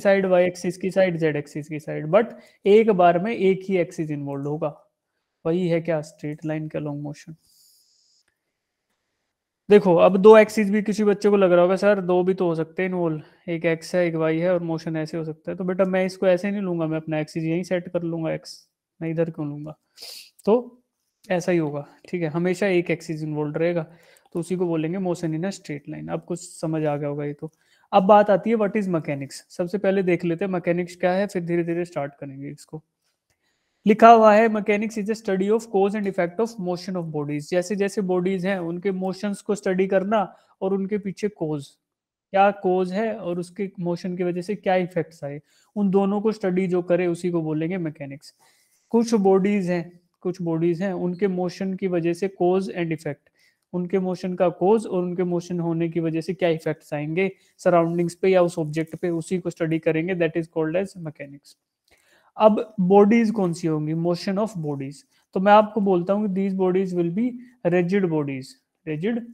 Side y axis की side z axis की side but एक बार में एक ही एक्सिस इन्वॉल्व होगा वही है क्या स्ट्रेट लाइन का लॉन्ग मोशन देखो अब दो एक्सिस भी किसी बच्चे को लग रहा होगा सर दो भी तो हो सकते हैं इन्वॉल्व एक एक्स है एक वाई है और मोशन ऐसे हो सकता है तो बेटा मैं इसको ऐसे नहीं लूंगा मैं अपना एक्सिस यही सेट कर लूंगा एक्स मैं इधर क्यों लूंगा तो ऐसा ही होगा ठीक है हमेशा एक एक्सिस इन्वॉल्व रहेगा तो उसी को बोलेंगे motion in a straight line अब कुछ समझ आ गया होगा ये तो अब बात आती है व्हाट इज मैकेनिक्स सबसे पहले देख लेते हैं मैकेनिक्स क्या है फिर धीरे धीरे स्टार्ट करेंगे इसको लिखा हुआ है mechanics is a study of cause and effect of motion of bodies जैसे जैसे बॉडीज हैं उनके मोशंस को स्टडी करना और उनके पीछे कोज क्या कोज है और उसके मोशन की वजह से क्या इफेक्ट्स आए उन दोनों को स्टडी जो करे उसी को बोलेंगे मैकेनिक्स कुछ बॉडीज हैं कुछ बॉडीज हैं उनके मोशन की वजह से कोज एंड इफेक्ट उनके मोशन का कोज और उनके मोशन होने की वजह से क्या इफेक्ट्स आएंगे सराउंडिंग्स पे या उस ऑब्जेक्ट पे उसी को स्टडी करेंगे that is called as mechanics अब बॉडीज कौन सी होंगी मोशन ऑफ बॉडीज तो मैं आपको बोलता हूँ these bodies will be rigid bodies rigid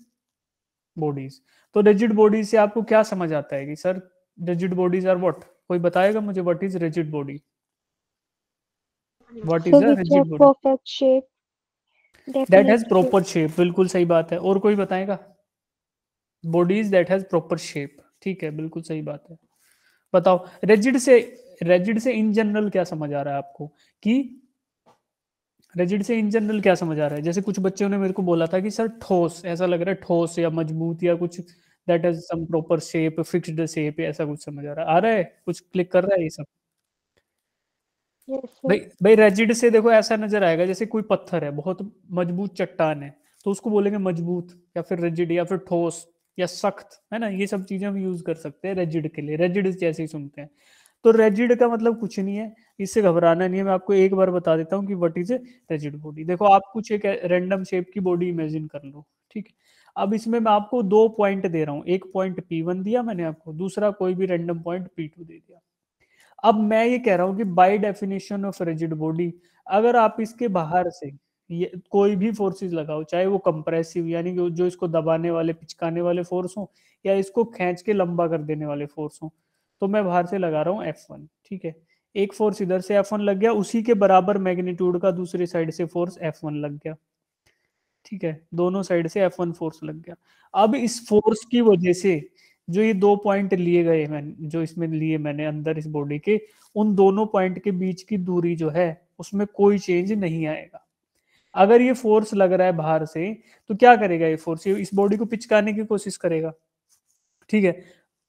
bodies तो रेजिड बॉडीज से आपको क्या समझ आता है कि sir rigid bodies are what कोई बताएगा मुझे what is rigid body what is rigid body that has proper shape बिल्कुल सही बात है और कोई बताएगा bodies that has proper shape ठीक है बिल्कुल सही बात है बताओ रेजिड से रेजिड से इन जनरल क्या समझ आ रहा है आपको कि रेजिड से इन जनरल क्या समझ आ रहा है जैसे कुछ बच्चों ने मेरे को बोला था कि सर ठोस ऐसा लग रहा है ठोस या मजबूत या कुछ that has some proper shape fixed shape ऐसा कुछ समझ आ रहा है आ रहा है कुछ क्लिक कर रहा है ये सब भाई भाई रेजिड से देखो ऐसा नजर आएगा जैसे कोई पत्थर है बहुत मजबूत चट्टान है तो उसको बोलेंगे मजबूत या फिर रेजिड या फिर ठोस या सख्त है ना ये सब चीजें हम यूज कर सकते हैं रेजिड के लिए रेजिड जैसे ही सुनते हैं तो रेजिड का मतलब कुछ नहीं है इससे घबराना नहीं है मैं आपको एक बार बता देता हूँ कि what is a rigid body देखो आप कुछ एक रेंडम शेप की बॉडी इमेजिन कर लो ठीक है अब इसमें मैं आपको दो पॉइंट दे रहा हूँ एक पॉइंट पी वन दिया मैंने आपको दूसरा कोई भी रेंडम पॉइंट पी टू दे दिया अब मैं ये कह रहा हूं कि by definition of rigid body अगर आप इसके बाहर से ये कोई भी फोर्सेस लगाओ चाहे वो कंप्रेसिव यानी कि जो इसको दबाने वाले पिचकाने वाले फोर्स हो या इसको खींच के लंबा कर देने वाले फोर्स हो तो मैं बाहर से लगा रहा हूँ एफ वन ठीक है एक फोर्स इधर से एफ वन लग गया उसी के बराबर मैग्नीट्यूड का दूसरे साइड से फोर्स एफ वन लग गया ठीक है दोनों साइड से एफ वन फोर्स लग गया अब इस फोर्स की वजह से जो ये दो पॉइंट लिए गए मैंने जो इसमें लिए मैंने अंदर इस बॉडी के उन दोनों पॉइंट के बीच की दूरी जो है उसमें कोई चेंज नहीं आएगा अगर ये फोर्स लग रहा है बाहर से तो क्या करेगा ये फोर्स ये इस बॉडी को पिचकाने की कोशिश करेगा ठीक है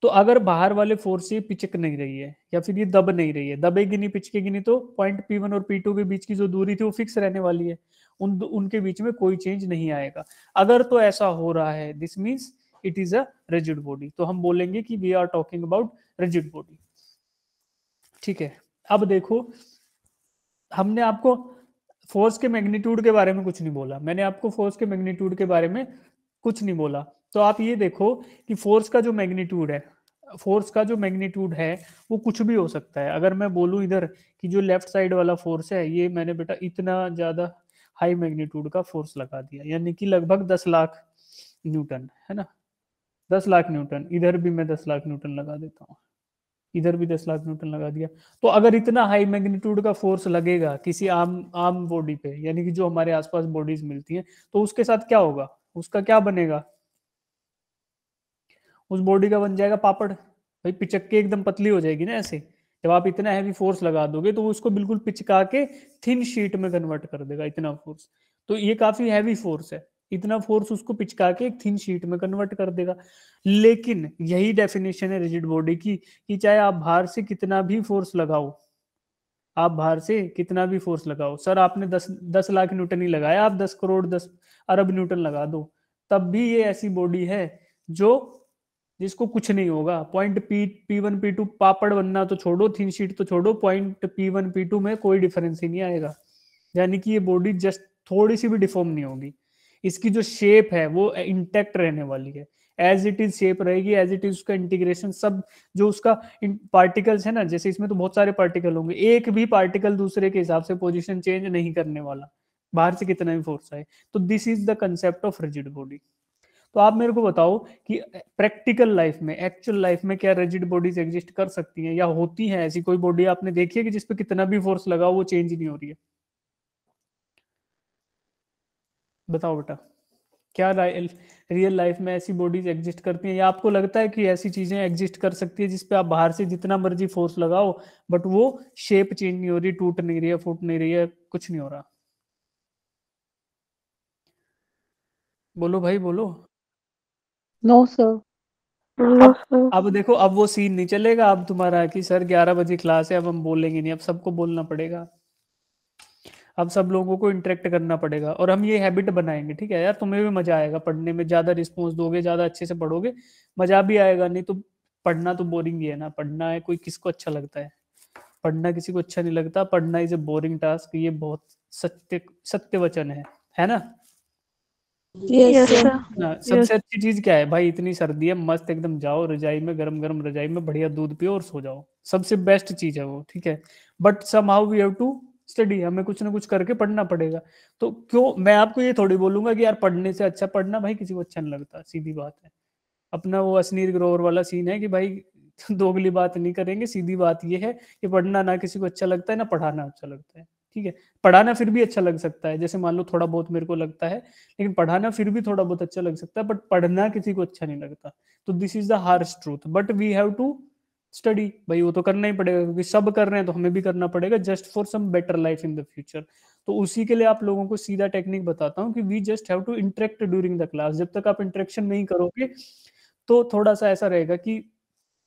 तो अगर बाहर वाले फोर्स से पिचक नहीं रही है या फिर ये दब नहीं रही है दबेगी नहीं पिचकेगी नहीं तो पॉइंट पी वन और पी टू के बीच की जो दूरी थी वो फिक्स रहने वाली है उन उनके बीच में कोई चेंज नहीं आएगा अगर तो ऐसा हो रहा है this means it is a rigid body तो हम बोलेंगे कि we are talking about rigid body ठीक है अब देखो हमने आपको फोर्स के मैग्नीट्यूड के बारे में कुछ नहीं बोला मैंने आपको फोर्स के मैग्नीट्यूड के बारे में कुछ नहीं बोला तो आप ये देखो कि फोर्स का जो मैग्नीट्यूड है फोर्स का जो मैग्नीट्यूड है वो कुछ भी हो सकता है अगर मैं बोलूं इधर कि जो लेफ्ट साइड वाला फोर्स है ये मैंने बेटा इतना ज्यादा हाई मैग्नीट्यूड का फोर्स लगा दिया यानी कि लगभग दस लाख न्यूटन है ना दस लाख न्यूटन इधर भी मैं दस लाख न्यूटन लगा देता हूँ इधर भी दस लाख न्यूटन लगा दिया तो अगर इतना हाई मैग्नीट्यूड का फोर्स लगेगा किसी आम आम बॉडी पे यानी कि जो हमारे आसपास बॉडीज मिलती हैं तो उसके साथ क्या होगा उसका क्या बनेगा उस बॉडी का बन जाएगा पापड़ भाई पिचक के एकदम पतली हो जाएगी ना ऐसे जब आप इतना हैवी फोर्स लगा दोगे तो वो उसको बिल्कुल पिचका के थिन शीट में कन्वर्ट कर देगा इतना फोर्स तो ये काफी हैवी फोर्स है इतना फोर्स उसको पिचका के एक थिन शीट में कन्वर्ट कर देगा लेकिन यही डेफिनेशन है रिजिड बॉडी की कि चाहे आप बाहर से कितना भी फोर्स लगाओ आप बाहर से कितना भी फोर्स लगाओ सर आपने दस दस लाख न्यूटन ही लगाया आप दस करोड़ दस अरब न्यूटन लगा दो तब भी ये ऐसी बॉडी है जो जिसको कुछ नहीं होगा point P P one P two papad बनना तो छोड़ो थिन शीट तो छोड़ो point P one P two में कोई डिफरेंस ही नहीं आएगा यानी कि ये बॉडी जस्ट थोड़ी सी भी डिफॉर्म नहीं होगी इसकी जो शेप है वो इंटेक्ट रहने वाली है एज इट इज शेप रहेगी एज इट इज उसका इंटीग्रेशन सब जो उसका पार्टिकल्स है ना जैसे इसमें तो बहुत सारे पार्टिकल होंगे एक भी पार्टिकल दूसरे के हिसाब से पोजिशन चेंज नहीं करने वाला बाहर से कितना भी फोर्स आए तो this is the concept of rigid body तो आप मेरे को बताओ कि प्रैक्टिकल लाइफ में एक्चुअल लाइफ में क्या रिजिड बॉडीज एग्जिस्ट कर सकती हैं या होती हैं ऐसी कोई बॉडी आपने देखी है कि जिसपे कितना भी फोर्स लगा वो चेंज नहीं हो रही है बताओ बेटा क्या रियल लाइफ में ऐसी बॉडीज एग्जिस्ट करती हैं या आपको लगता है कि ऐसी चीजें एग्जिस्ट कर सकती है जिसपे आप बाहर से जितना मर्जी फोर्स लगाओ बट वो शेप चेंज नहीं हो रही टूट नहीं रही है फूट नहीं रही है कुछ नहीं हो रहा बोलो भाई बोलो नो सर अब, अब देखो अब वो सीन नहीं चलेगा अब तुम्हारा कि सर ग्यारह बजे क्लास है अब हम बोलेंगे नहीं अब सबको बोलना पड़ेगा अब सब लोगों को इंटरेक्ट करना पड़ेगा और हम ये हैबिट बनाएंगे ठीक है यार तुम्हें भी मजा आएगा पढ़ने में ज्यादा रिस्पॉन्स दोगे ज्यादा अच्छे से पढ़ोगे मजा भी आएगा नहीं तो पढ़ना तो बोरिंग ही है ना पढ़ना है कोई किसको अच्छा लगता है पढ़ना किसी को अच्छा नहीं लगता पढ़ना इज ए बोरिंग टास्क ये बहुत सत्य सत्य वचन है है ना yes, ना सबसे yes. अच्छी चीज क्या है भाई इतनी सर्दी है मस्त एकदम जाओ रजाई में गरम गरम रजाई में बढ़िया दूध पियो और सो जाओ सबसे बेस्ट चीज है वो ठीक है but somehow we have to study हमें कुछ ना कुछ करके पढ़ना पड़ेगा तो क्यों मैं आपको ये थोड़ी बोलूंगा कि यार पढ़ने से अच्छा पढ़ना भाई किसी को अच्छा नहीं लगता सीधी बात है अपना वो असनीर ग्रोवर वाला सीन है कि भाई दोगली बात नहीं करेंगे सीधी बात ये है कि पढ़ना ना किसी को अच्छा लगता है ना पढ़ाना अच्छा लगता है ठीक है पढ़ाना फिर भी अच्छा लग सकता है जैसे मान लो थोड़ा बहुत मेरे को लगता है लेकिन पढ़ाना फिर भी थोड़ा बहुत अच्छा लग सकता है बट पढ़ना किसी को अच्छा नहीं लगता तो this is the harsh truth but we have to study भाई वो तो करना ही पड़ेगा क्योंकि सब कर रहे हैं तो हमें भी करना पड़ेगा just for some better life in the future तो उसी के लिए आप लोगों को सीधा टेक्निक बताता हूँ कि we just have to interact during the class जब तक आप इंटरेक्शन नहीं करोगे तो थोड़ा सा ऐसा रहेगा कि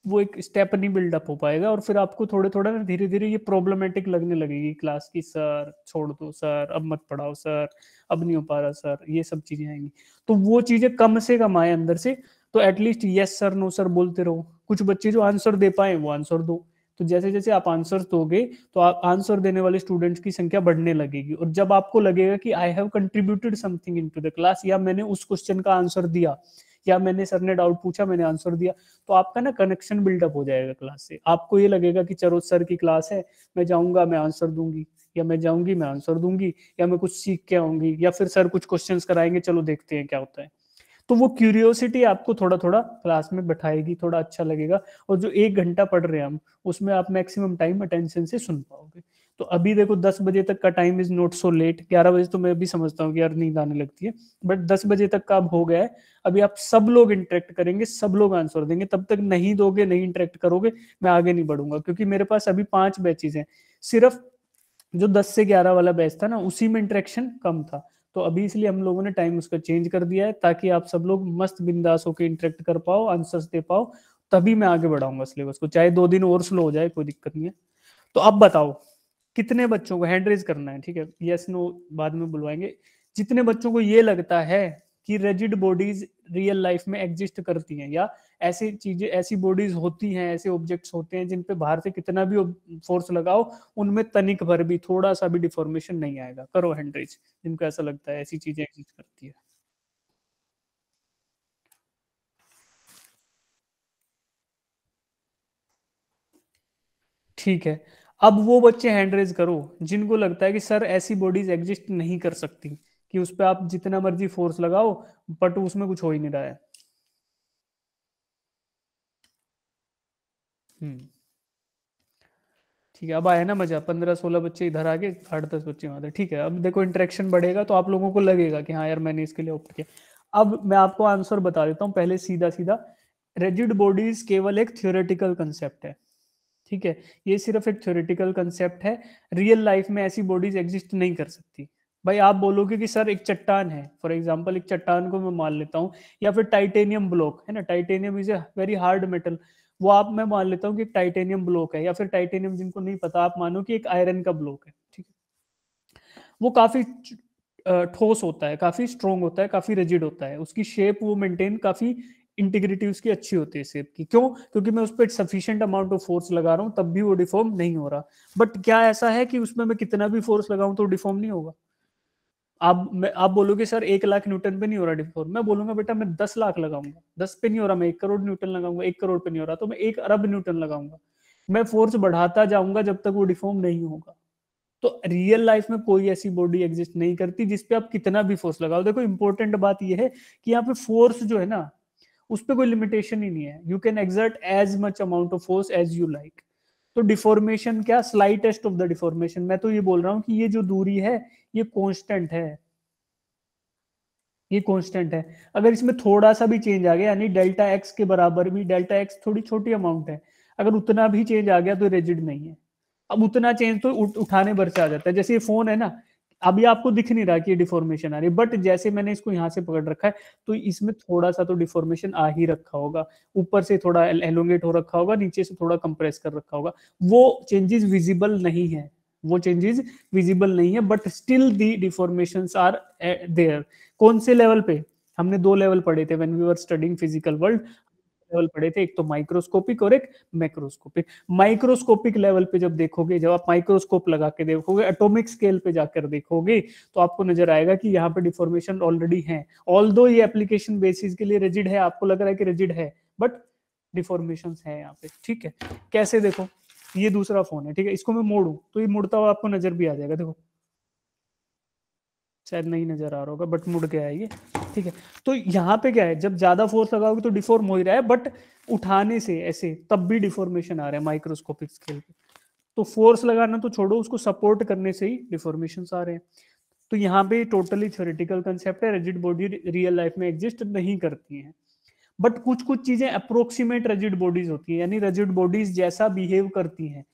वो एक स्टेप नहीं बिल्डअप हो पाएगा और फिर आपको थोड़े थोड़ा ना धीरे धीरे ये प्रॉब्लमेटिक लगने लगेगी क्लास की सर छोड़ दो सर अब मत पढ़ाओ सर अब नहीं हो पा रहा सर ये सब चीजें आएंगी तो वो चीजें कम से कम आए अंदर से तो at least yes sir no sir बोलते रहो कुछ बच्चे जो आंसर दे पाए वो आंसर दो तो जैसे जैसे आप आंसर दोगे तो आप आंसर देने वाले स्टूडेंट्स की संख्या बढ़ने लगेगी और जब आपको लगेगा कि I have contributed something into the class या मैंने उस क्वेश्चन का आंसर दिया या मैंने सर ने डाउट पूछा मैंने आंसर दिया तो आपका ना कनेक्शन बिल्डअप हो जाएगा क्लास से आपको ये लगेगा कि चलो सर की क्लास है मैं जाऊंगा मैं आंसर दूंगी या मैं जाऊंगी मैं आंसर दूंगी या मैं कुछ सीख के आऊंगी या फिर सर कुछ क्वेश्चन कराएंगे चलो देखते हैं क्या होता है तो वो क्यूरियोसिटी आपको थोड़ा थोड़ा क्लास में बैठाएगी थोड़ा अच्छा लगेगा और जो एक घंटा पढ़ रहे हैं हम उसमें आप मैक्सिमम टाइम अटेंशन से सुन पाओगे तो अभी देखो दस बजे तक का time is not so late ग्यारह बजे तो मैं अभी समझता हूँ कि यार नींद आने लगती है बट दस बजे तक का अब हो गया है अभी आप सब लोग इंटरेक्ट करेंगे सब लोग आंसर देंगे तब तक नहीं दोगे नहीं इंटरेक्ट करोगे मैं आगे नहीं बढ़ूंगा क्योंकि मेरे पास अभी पांच बैचेज हैं सिर्फ जो दस से ग्यारह वाला बैच था ना उसी में इंटरेक्शन कम था तो अभी इसलिए हम लोगों ने टाइम उसका चेंज कर दिया है ताकि आप सब लोग मस्त बिंदास होकर इंटरेक्ट कर पाओ आंसर्स दे पाओ तभी मैं आगे बढ़ाऊंगा सिलेबस को चाहे दो दिन और स्लो हो जाए कोई दिक्कत नहीं है तो अब बताओ कितने बच्चों को हैंड रेज करना है ठीक है यस नो बाद में बुलवाएंगे जितने बच्चों को ये लगता है कि रेजिड बॉडीज रियल लाइफ में एग्जिस्ट करती हैं या ऐसी चीजें ऐसी बॉडीज होती हैं ऐसे ऑब्जेक्ट्स होते हैं जिन पे बाहर से कितना भी फोर्स लगाओ उनमें तनिक भर भी थोड़ा सा भी डिफॉर्मेशन नहीं आएगा करो हेनरीज जिनको ऐसा लगता है ऐसी चीजें एग्जिस्ट करती है ठीक है अब वो बच्चे हैंड रेज करो जिनको लगता है कि सर ऐसी बॉडीज एग्जिस्ट नहीं कर सकती कि उस पर आप जितना मर्जी फोर्स लगाओ बट उसमें कुछ हो ही नहीं रहा है हम्म। ठीक है अब आया ना मजा पंद्रह सोलह बच्चे इधर आगे आठ दस बच्चे वहां ठीक है अब देखो इंटरेक्शन बढ़ेगा तो आप लोगों को लगेगा कि हाँ यार मैंने इसके लिए ऑप्ट किया अब मैं आपको आंसर बता देता हूँ पहले सीधा सीधा रेजिड बॉडीज केवल एक थियोरेटिकल कंसेप्ट है ठीक है ये सिर्फ एक थियोरेटिकल कंसेप्ट है रियल लाइफ में ऐसी बॉडीज एग्जिस्ट नहीं कर सकती भाई आप बोलोगे कि सर एक चट्टान है फॉर एग्जाम्पल एक चट्टान को मैं मान लेता हूँ या फिर टाइटेनियम ब्लॉक है ना titanium is a very hard metal वो आप मैं मान लेता हूँ कि टाइटेनियम ब्लॉक है या फिर टाइटेनियम जिनको नहीं पता आप मानो कि एक आयरन का ब्लॉक है ठीक है वो काफी ठोस होता है काफी स्ट्रोंग होता है काफी रिजिड होता है उसकी शेप वो मेंटेन काफी इंटीग्रिटी उसकी अच्छी होती है शेप की क्यों क्योंकि मैं उस पर सफिशियंट अमाउंट ऑफ फोर्स लगा रहा हूँ तब भी वो डिफॉर्म नहीं हो रहा बट क्या ऐसा है कि उसमें मैं कितना भी फोर्स लगाऊं तो डिफॉर्म नहीं होगा आप आप बोलोगे सर एक लाख न्यूटन पे नहीं हो रहा डिफोर मैं बोलूंगा बेटा मैं दस लाख लगाऊंगा दस पे नहीं हो रहा मैं एक करोड़ न्यूटन लगाऊंगा एक करोड़ पे नहीं हो रहा तो मैं एक अरब न्यूटन लगाऊंगा मैं फोर्स बढ़ाता जाऊंगा जब तक वो डिफॉर्म नहीं होगा तो रियल लाइफ में कोई ऐसी बॉडी एग्जिस्ट नहीं करती जिसपे आप कितना भी फोर्स लगाओ देखो इंपॉर्टेंट बात यह है कि यहाँ पे फोर्स जो है ना उस पर कोई लिमिटेशन ही नहीं है you can exert as much amount of force as you like तो डिफॉर्मेशन क्या स्लाइटेस्ट ऑफ द डिफॉर्मेशन मैं तो ये बोल रहा हूं कि ये जो दूरी है ये कॉन्स्टेंट है ये कॉन्स्टेंट है अगर इसमें थोड़ा सा भी चेंज आ गया यानी डेल्टा एक्स के बराबर भी डेल्टा एक्स थोड़ी छोटी अमाउंट है अगर उतना भी चेंज आ गया तो रेजिड नहीं है अब उतना चेंज तो उठाने भर से आ जाता है जैसे ये फोन है ना अभी आपको दिख नहीं रहा कि ये डिफॉर्मेशन आ रही है बट जैसे मैंने इसको यहाँ से पकड़ रखा है तो इसमें थोड़ा सा तो डिफॉर्मेशन आ ही रखा होगा ऊपर से थोड़ा एलोंगेट हो रखा होगा नीचे से थोड़ा कंप्रेस कर रखा होगा वो चेंजेस विजिबल नहीं है वो चेंजेस विजिबल नहीं है but still the deformation are there कौन से लेवल पे हमने दो लेवल पढ़े थे when we were studying physical world level पढ़े थे एक तो माइक्रोस्कोपिक और एक मैक्रोस्कोपिक माइक्रोस्कोपिक लेवल पे जब देखोगे जब आप माइक्रोस्कोप लगा के देखोगे एटोमिक स्केल पे जाकर देखोगे तो आपको नजर आएगा कि यहाँ पे डिफॉर्मेशन ऑलरेडी है ऑल ये एप्लीकेशन बेसिस के लिए रेजिड है आपको लग रहा है कि रेजिड है बट डिफॉर्मेशन है यहाँ पे ठीक है कैसे देखो ये दूसरा फोन है ठीक है इसको मैं मोड़ू तो ये मुड़ता हुआ आपको नजर भी आ जाएगा देखो शायद नहीं नजर आ रहा होगा बट मुड़ गया है ये ठीक है तो यहाँ पे क्या है जब ज्यादा फोर्स लगाओगे तो डिफॉर्म हो ही रहा है बट उठाने से ऐसे तब भी डिफॉर्मेशन आ रहा है माइक्रोस्कोपिक स्केल पे तो फोर्स लगाना तो छोड़ो उसको सपोर्ट करने से ही डिफॉर्मेशन आ रहे हैं तो यहाँ पे टोटली थ्योरेटिकल कंसेप्ट है रेजिड बॉडी रियल लाइफ में एग्जिस्ट नहीं करती है बट कुछ कुछ चीजें अप्रोक्सीमेट रजिड बॉडीज होती है यानी रजिड बॉडीज जैसा बिहेव करती हैं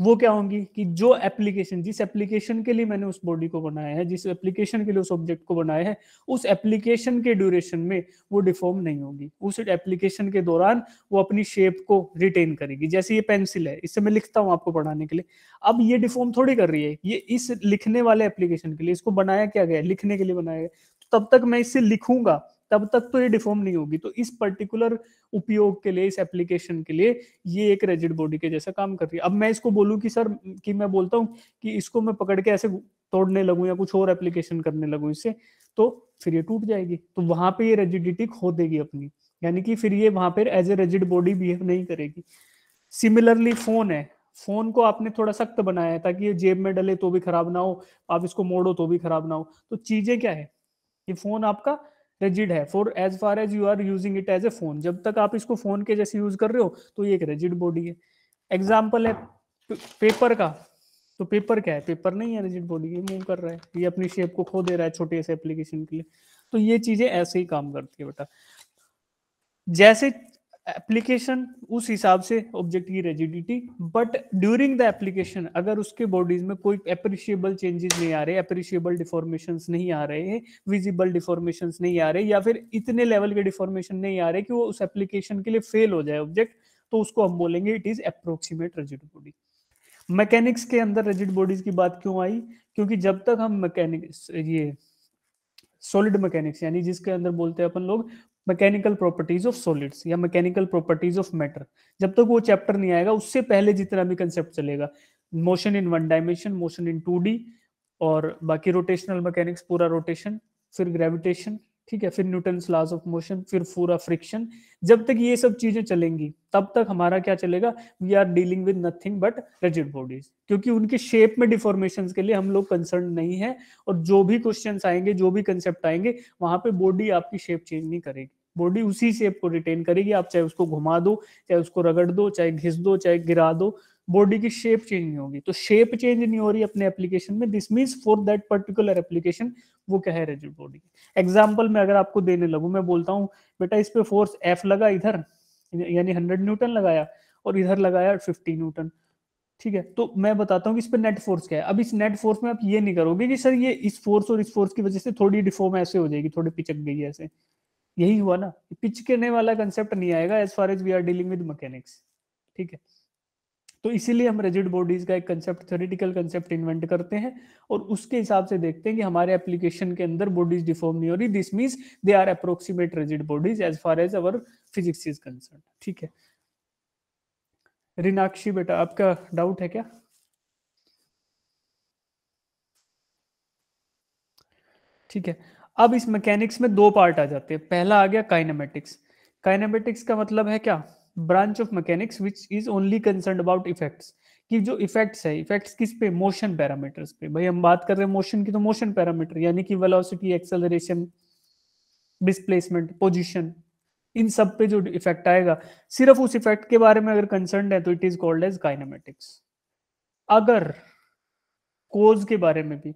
वो क्या होंगी कि जो एप्लीकेशन जिस एप्लीकेशन के लिए मैंने उस बॉडी को बनाया है जिस एप्लीकेशन के लिए उस ऑब्जेक्ट को बनाया है उस एप्लीकेशन के ड्यूरेशन में वो डिफॉर्म नहीं होगी उस एप्लीकेशन के दौरान वो अपनी शेप को रिटेन करेगी जैसे ये पेंसिल है इससे मैं लिखता हूं आपको पढ़ाने के लिए अब ये डिफॉर्म थोड़ी कर रही है ये इस लिखने वाले एप्लीकेशन के लिए इसको बनाया क्या गया लिखने के लिए बनाया गया तो तब तक मैं इससे लिखूंगा तब तक तो ये डिफॉर्म नहीं होगी तो इस पर्टिकुलर उपयोग के लिए इस एप्लीकेशन के लिए ये एक रेजिड बॉडी के जैसा काम कर रही है अब मैं इसको बोलूँ कि सर कि मैं बोलता हूँ कि इसको मैं पकड़ के ऐसे तोड़ने लगूँ या कुछ और एप्लीकेशन करने लगूँ इससे तो फिर ये टूट जाएगी तो वहां पे ये रेजिडिटी खो देगी अपनी यानी कि फिर ये वहां पर as a rigid body behave नहीं करेगी सिमिलरली फोन है फोन को आपने थोड़ा सख्त बनाया है ताकि ये जेब में डले तो भी खराब ना हो आप इसको मोड़ो तो भी खराब ना हो तो चीजें क्या है ये फोन आपका रेजिड है for as far as you are using it as a phone जब तक आप इसको फोन के जैसे यूज कर रहे हो तो ये एक रेजिड बॉडी है एग्जाम्पल है पेपर का तो पेपर क्या है पेपर नहीं है रेजिड बॉडी ये मूव कर रहा है ये अपनी शेप को खो दे रहा है छोटे से एप्लीकेशन के लिए तो ये चीजें ऐसे ही काम करती है बेटा जैसे एप्लीकेशन उस हिसाब से ऑब्जेक्ट की rigidity but during the application अगर उसके बॉडीज में कोई अप्रिशिएबल चेंजेस नहीं आ रहे अप्रिशिएबल डिफॉर्मेशन नहीं आ रहे हैं विजिबल डिफॉर्मेशन नहीं आ रहे या फिर इतने लेवल के डिफॉर्मेशन नहीं आ रहे कि वो उस एप्लीकेशन के लिए फेल हो जाए ऑब्जेक्ट तो उसको हम बोलेंगे it is approximate rigid body mechanics के अंदर रेजिड बॉडीज की बात क्यों आई क्योंकि जब तक हम मैकेनिक्स ये सॉलिड मैकेनिक्स यानी जिसके अंदर बोलते हैं अपन लोग मैकेनिकल प्रॉपर्टीज ऑफ सॉलिड्स या मैकेनिकल प्रॉपर्टीज ऑफ मैटर जब तक वो चैप्टर नहीं आएगा उससे पहले जितना भी कंसेप्ट चलेगा motion in one dimension motion in two और बाकी रोटेशनल मैकेनिक्स पूरा रोटेशन फिर ग्रेविटेशन ठीक है फिर न्यूटन लॉज ऑफ मोशन फिर पूरा फ्रिक्शन जब तक ये सब चीजें चलेंगी तब तक हमारा क्या चलेगा we are dealing with nothing but rigid bodies क्योंकि उनके शेप में डिफॉर्मेशन के लिए हम लोग कंसर्न नहीं है और जो भी क्वेश्चन आएंगे जो भी कंसेप्ट आएंगे वहां पे बॉडी आपकी शेप चेंज नहीं करेगी बॉडी उसी शेप को रिटेन करेगी आप चाहे उसको घुमा दो चाहे उसको रगड़ दो चाहे घिस दो चाहे गिरा दो बॉडी की शेप चेंज नहीं होगी तो शेप चेंज नहीं हो रही अपने एप्लीकेशन में this means for that particular application वो क्या है रिजिड बॉडी एग्जाम्पल मैं अगर आपको देने लगू मैं बोलता हूँ बेटा इस पे फोर्स एफ लगा इधर यानी हंड्रेड न्यूटन लगाया और इधर लगाया फिफ्टी न्यूटन ठीक है तो मैं बताता हूँ कि इस पर नेट फोर्स क्या है अब इस नेट फोर्स में आप ये नहीं करोगे कि सर ये इस फोर्स और इस फोर्स की वजह से थोड़ी डिफॉर्म ऐसे हो जाएगी थोड़ी पिचक गई ऐसे यही हुआ ना पिच करने वाला कंसेप्ट नहीं आएगा as far as we are dealing with mechanics ठीक है तो इसीलिए हम रेजिड बॉडीज का एक कंसेप्ट थ्योरेटिकल कंसेप्ट इन्वेंट करते हैं और उसके हिसाब से देखते हैं कि हमारे एप्लीकेशन के अंदर बॉडीज डिफॉर्म नहीं हो रही this means they are approximate rigid bodies as far as our physics is concern ठीक है रिनाक्षी बेटा आपका डाउट है क्या ठीक है अब इस मैकेनिक्स में दो पार्ट आ जाते हैं पहला आ गया काइनेमेटिक्स काइनेमेटिक्स का मतलब है क्या branch of mechanics which is only concern about effects कि जो इफेक्ट्स है इफेक्ट्स किस पे मोशन पैरामीटर्स पे भाई हम बात कर रहे हैं मोशन की तो मोशन पैरामीटर यानी कि वेलोसिटी एक्सेलरेशन डिस्प्लेसमेंट पोजिशन इन सब पे जो इफेक्ट आएगा सिर्फ उस इफेक्ट के बारे में अगर कंसर्न है तो it is called as kinematics अगर कोज के बारे में भी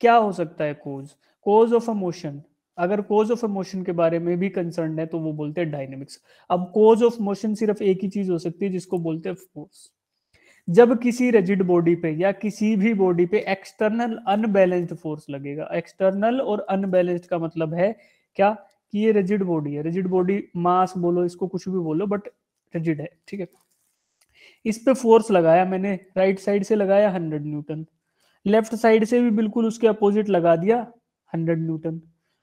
क्या हो सकता है कोज कोज ऑफ अमोशन अगर कोज ऑफ मोशन के बारे में भी कंसर्न है तो वो बोलते हैं डायनेमिक्स अब कोज ऑफ मोशन सिर्फ एक ही चीज हो सकती है जिसको बोलते हैं फोर्स जब किसी रजिड बॉडी पे या किसी भी बॉडी पे एक्सटर्नल अनबैलेंस्ड फोर्स लगेगा एक्सटर्नल और अनबैलेंस्ड का मतलब है क्या कि ये रजिड बॉडी है रजिड बॉडी मास बोलो इसको कुछ भी बोलो बट रजिड है ठीक है इस पे फोर्स लगाया मैंने राइट साइड से लगाया हंड्रेड न्यूटन लेफ्ट साइड से भी बिल्कुल उसके अपोजिट लगा दिया हंड्रेड न्यूटन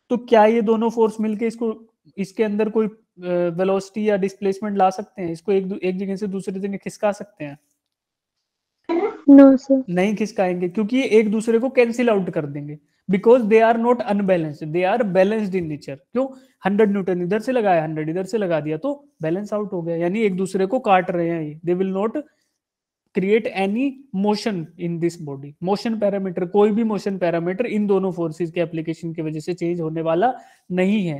तो क्या ये दोनों फोर्स मिलके इसको इसके अंदर कोई वेलोसिटी या डिस्प्लेसमेंट ला सकते हैं इसको एक एक जगह से दूसरी जगह खिसका सकते हैं नो no, सर नहीं खिसकाएंगे क्योंकि ये एक दूसरे को कैंसिल आउट कर देंगे because they are not unbalanced they are balanced in nature क्यों हंड्रेड न्यूटन इधर से लगाया हंड्रेड इधर से लगा दिया तो बैलेंस आउट हो गया यानी एक दूसरे को काट रहे हैं ये they will not create any motion in this body motion parameter कोई भी मोशन पैरामीटर इन दोनों फोर्सेस के एप्लीकेशन की वजह से चेंज होने वाला नहीं है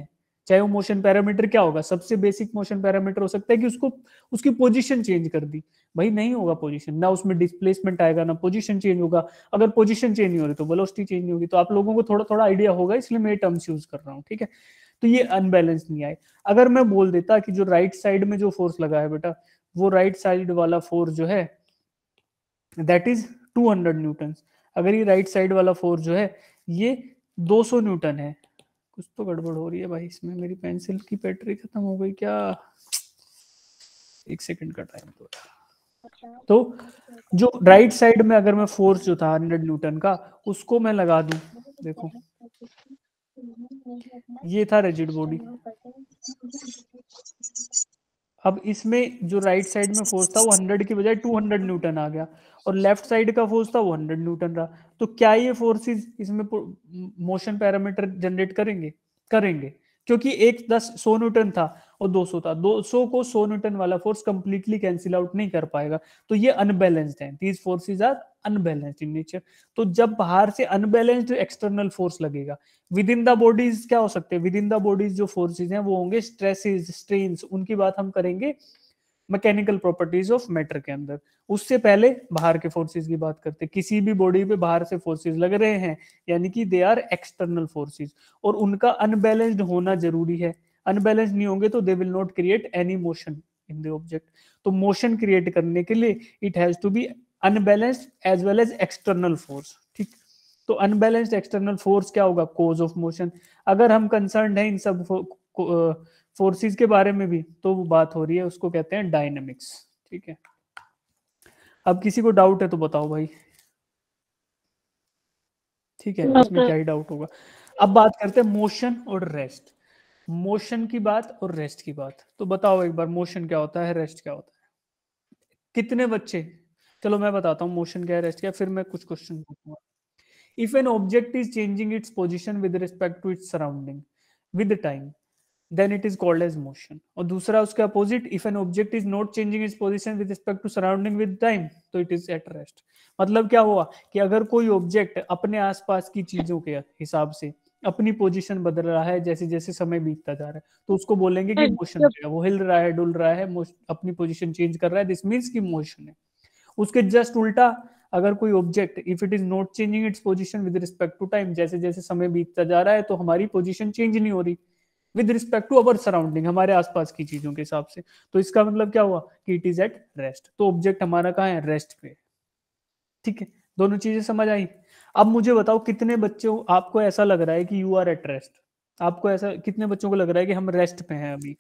चाहे वो मोशन पैरामीटर क्या होगा सबसे बेसिक मोशन पैरामीटर हो सकता है कि उसको उसकी पोजीशन चेंज कर दी भाई नहीं होगा पोजीशन ना उसमें डिस्प्लेसमेंट आएगा ना पोजीशन चेंज होगा अगर पोजीशन चेंज नहीं हो रही तो वेलोसिटी चेंज नहीं होगी तो आप लोगों को थोड़ा थोड़ा आइडिया होगा इसलिए मैं टर्म्स यूज कर रहा हूँ ठीक है तो ये अनबैलेंस नहीं आए अगर मैं बोल देता कि जो राइट right साइड में जो फोर्स लगा है बेटा वो राइट right साइड वाला फोर्स जो है दैट इज 200 न्यूटन अगर ये राइट साइड वाला फोर्स जो है ये 200 न्यूटन है कुछ तो गड़बड़ हो रही है भाई इसमें मेरी पेंसिल की बैटरी खत्म हो गई क्या एक सेकंड का टाइम दो तो, अच्छा। तो जो राइट साइड में अगर मैं फोर्स जो था हंड्रेड न्यूटन का उसको मैं लगा दू देखो ये था रिजिड बॉडी अब इसमें जो राइट साइड में फोर्स था वो हंड्रेड की बजाय टू हंड्रेड न्यूटन आ गया और लेफ्ट साइड का फोर्स था वो हंड्रेड न्यूटन रहा तो क्या ये फोर्सेस इसमें मोशन पैरामीटर जनरेट करेंगे करेंगे क्योंकि एक दस सौ न्यूटन था और दो सौ था दो सौ को सौ न्यूटन वाला फोर्स कंप्लीटली कैंसिल आउट नहीं कर पाएगा तो ये अनबैलेंस्ड है these forces are unbalanced in nature तो जब बाहर से अनबैलेंस्ड एक्सटर्नल फोर्स लगेगा विद इन द बॉडीज क्या हो सकते हैं विद इन द बॉडीज जो फोर्सेज हैं वो होंगे स्ट्रेसेस स्ट्रेन उनकी बात हम करेंगे मैकेनिकल प्रॉपर्टीज ऑफ मैटर के अंदर उससे पहले बाहर के फोर्सेज की बात करते हैं किसी भी बॉडी पे बाहर से फोर्सेज लग रहे हैं यानी कि दे आर एक्सटर्नल फोर्सेज और उनका अनबैलेंस्ड होना जरूरी है अनबैलेंस नहीं होंगे तो they will not create any motion in the object तो मोशन क्रिएट करने के लिए it has to be unbalanced as well as external force ठीक तो अनबैलेंस्ड एक्सटर्नल फोर्स क्या होगा कोज ऑफ मोशन अगर हम कंसर्न है इन सब फोर्सेस के बारे में भी तो वो बात हो रही है उसको कहते हैं डायनेमिक्स ठीक है अब किसी को डाउट है तो बताओ भाई ठीक है हाँ, इसमें हाँ। क्या ही डाउट होगा अब बात करते हैं मोशन और रेस्ट मोशन की बात और रेस्ट की बात तो बताओ एक बार मोशन क्या होता है रेस्ट क्या होता है कितने बच्चे चलो मैं बताता हूँ मोशन क्या है रेस्ट क्या फिर मैं कुछ क्वेश्चन पूछूंगा if an object is changing its position with respect to its surrounding with time then it is called as motion और दूसरा उसके opposite if an object is not changing its position with respect to surrounding with time तो it is at rest मतलब क्या हुआ कि अगर कोई ऑब्जेक्ट अपने आसपास की चीजों के हिसाब से अपनी पोजीशन बदल रहा है जैसे जैसे समय बीतता जा रहा है तो उसको बोलेंगे कि मोशन हाँ, है वो हिल रहा है डुल रहा है अपनी पोजीशन चेंज कर रहा है दिस मीन्स की मोशन है उसके जस्ट उल्टा अगर कोई object if it is not changing its position with respect to time जैसे जैसे समय बीतता जा रहा है तो हमारी पोजिशन चेंज नहीं हो रही with respect to our surrounding हमारे आसपास की चीजों के हिसाब से तो इसका मतलब क्या हुआ कि इट इज एट रेस्ट तो ऑब्जेक्ट हमारा कहा है रेस्ट पे ठीक है दोनों चीजें समझ आई अब मुझे बताओ कितने बच्चों आपको ऐसा लग रहा है कि यू आर एट रेस्ट आपको ऐसा कितने बच्चों को लग रहा है कि हम रेस्ट पे हैं अभी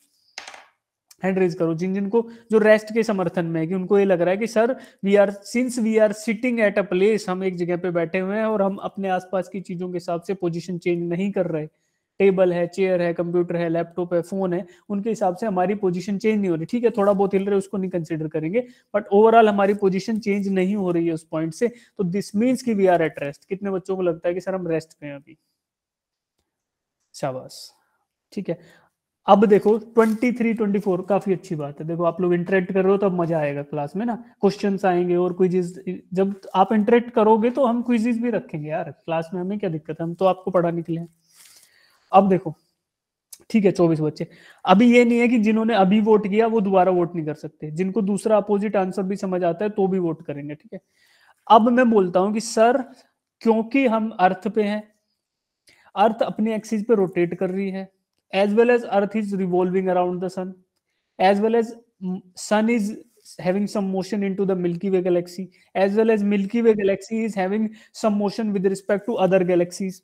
हैंड रेज करो जिन जिनको जो रेस्ट के समर्थन में है कि उनको ये लग रहा है कि sir we are since we are sitting at a place हम एक जगह पे बैठे हुए हैं और हम अपने आसपास की चीजों के हिसाब से पोजीशन चेंज नहीं कर रहे टेबल है चेयर है कंप्यूटर है लैपटॉप है फोन है उनके हिसाब से हमारी पोजीशन चेंज नहीं हो रही ठीक है थोड़ा बहुत हिल रहे उसको नहीं कंसिडर करेंगे बट ओवरऑल हमारी पोजिशन चेंज नहीं हो रही है उस पॉइंट से तो दिस मीन्स की वी आर एट रेस्ट कितने बच्चों को लगता है कि सर हम रेस्ट पे हैं अभी शाबाश ठीक है अब देखो 23, 24 काफी अच्छी बात है देखो आप लोग इंटरेक्ट कर रहे हो तो मजा आएगा क्लास में ना क्वेश्चन आएंगे और क्विजेज जब आप इंटरेक्ट करोगे तो हम क्विजेज भी रखेंगे यार क्लास में हमें क्या दिक्कत है हम तो आपको पढ़ाने के लिए अब देखो ठीक है चौबीस बच्चे अभी ये नहीं है कि जिन्होंने अभी वोट किया वो दोबारा वोट नहीं कर सकते जिनको दूसरा अपोजिट आंसर भी समझ आता है तो भी वोट करेंगे ठीक है अब मैं बोलता हूं कि सर क्योंकि हम अर्थ पे हैं अर्थ अपने एक्सिस पे रोटेट कर रही है as well as earth is revolving around the sun as well as sun is having some motion into the milky way galaxy as well as milky way galaxy is having some motion with respect to other galaxies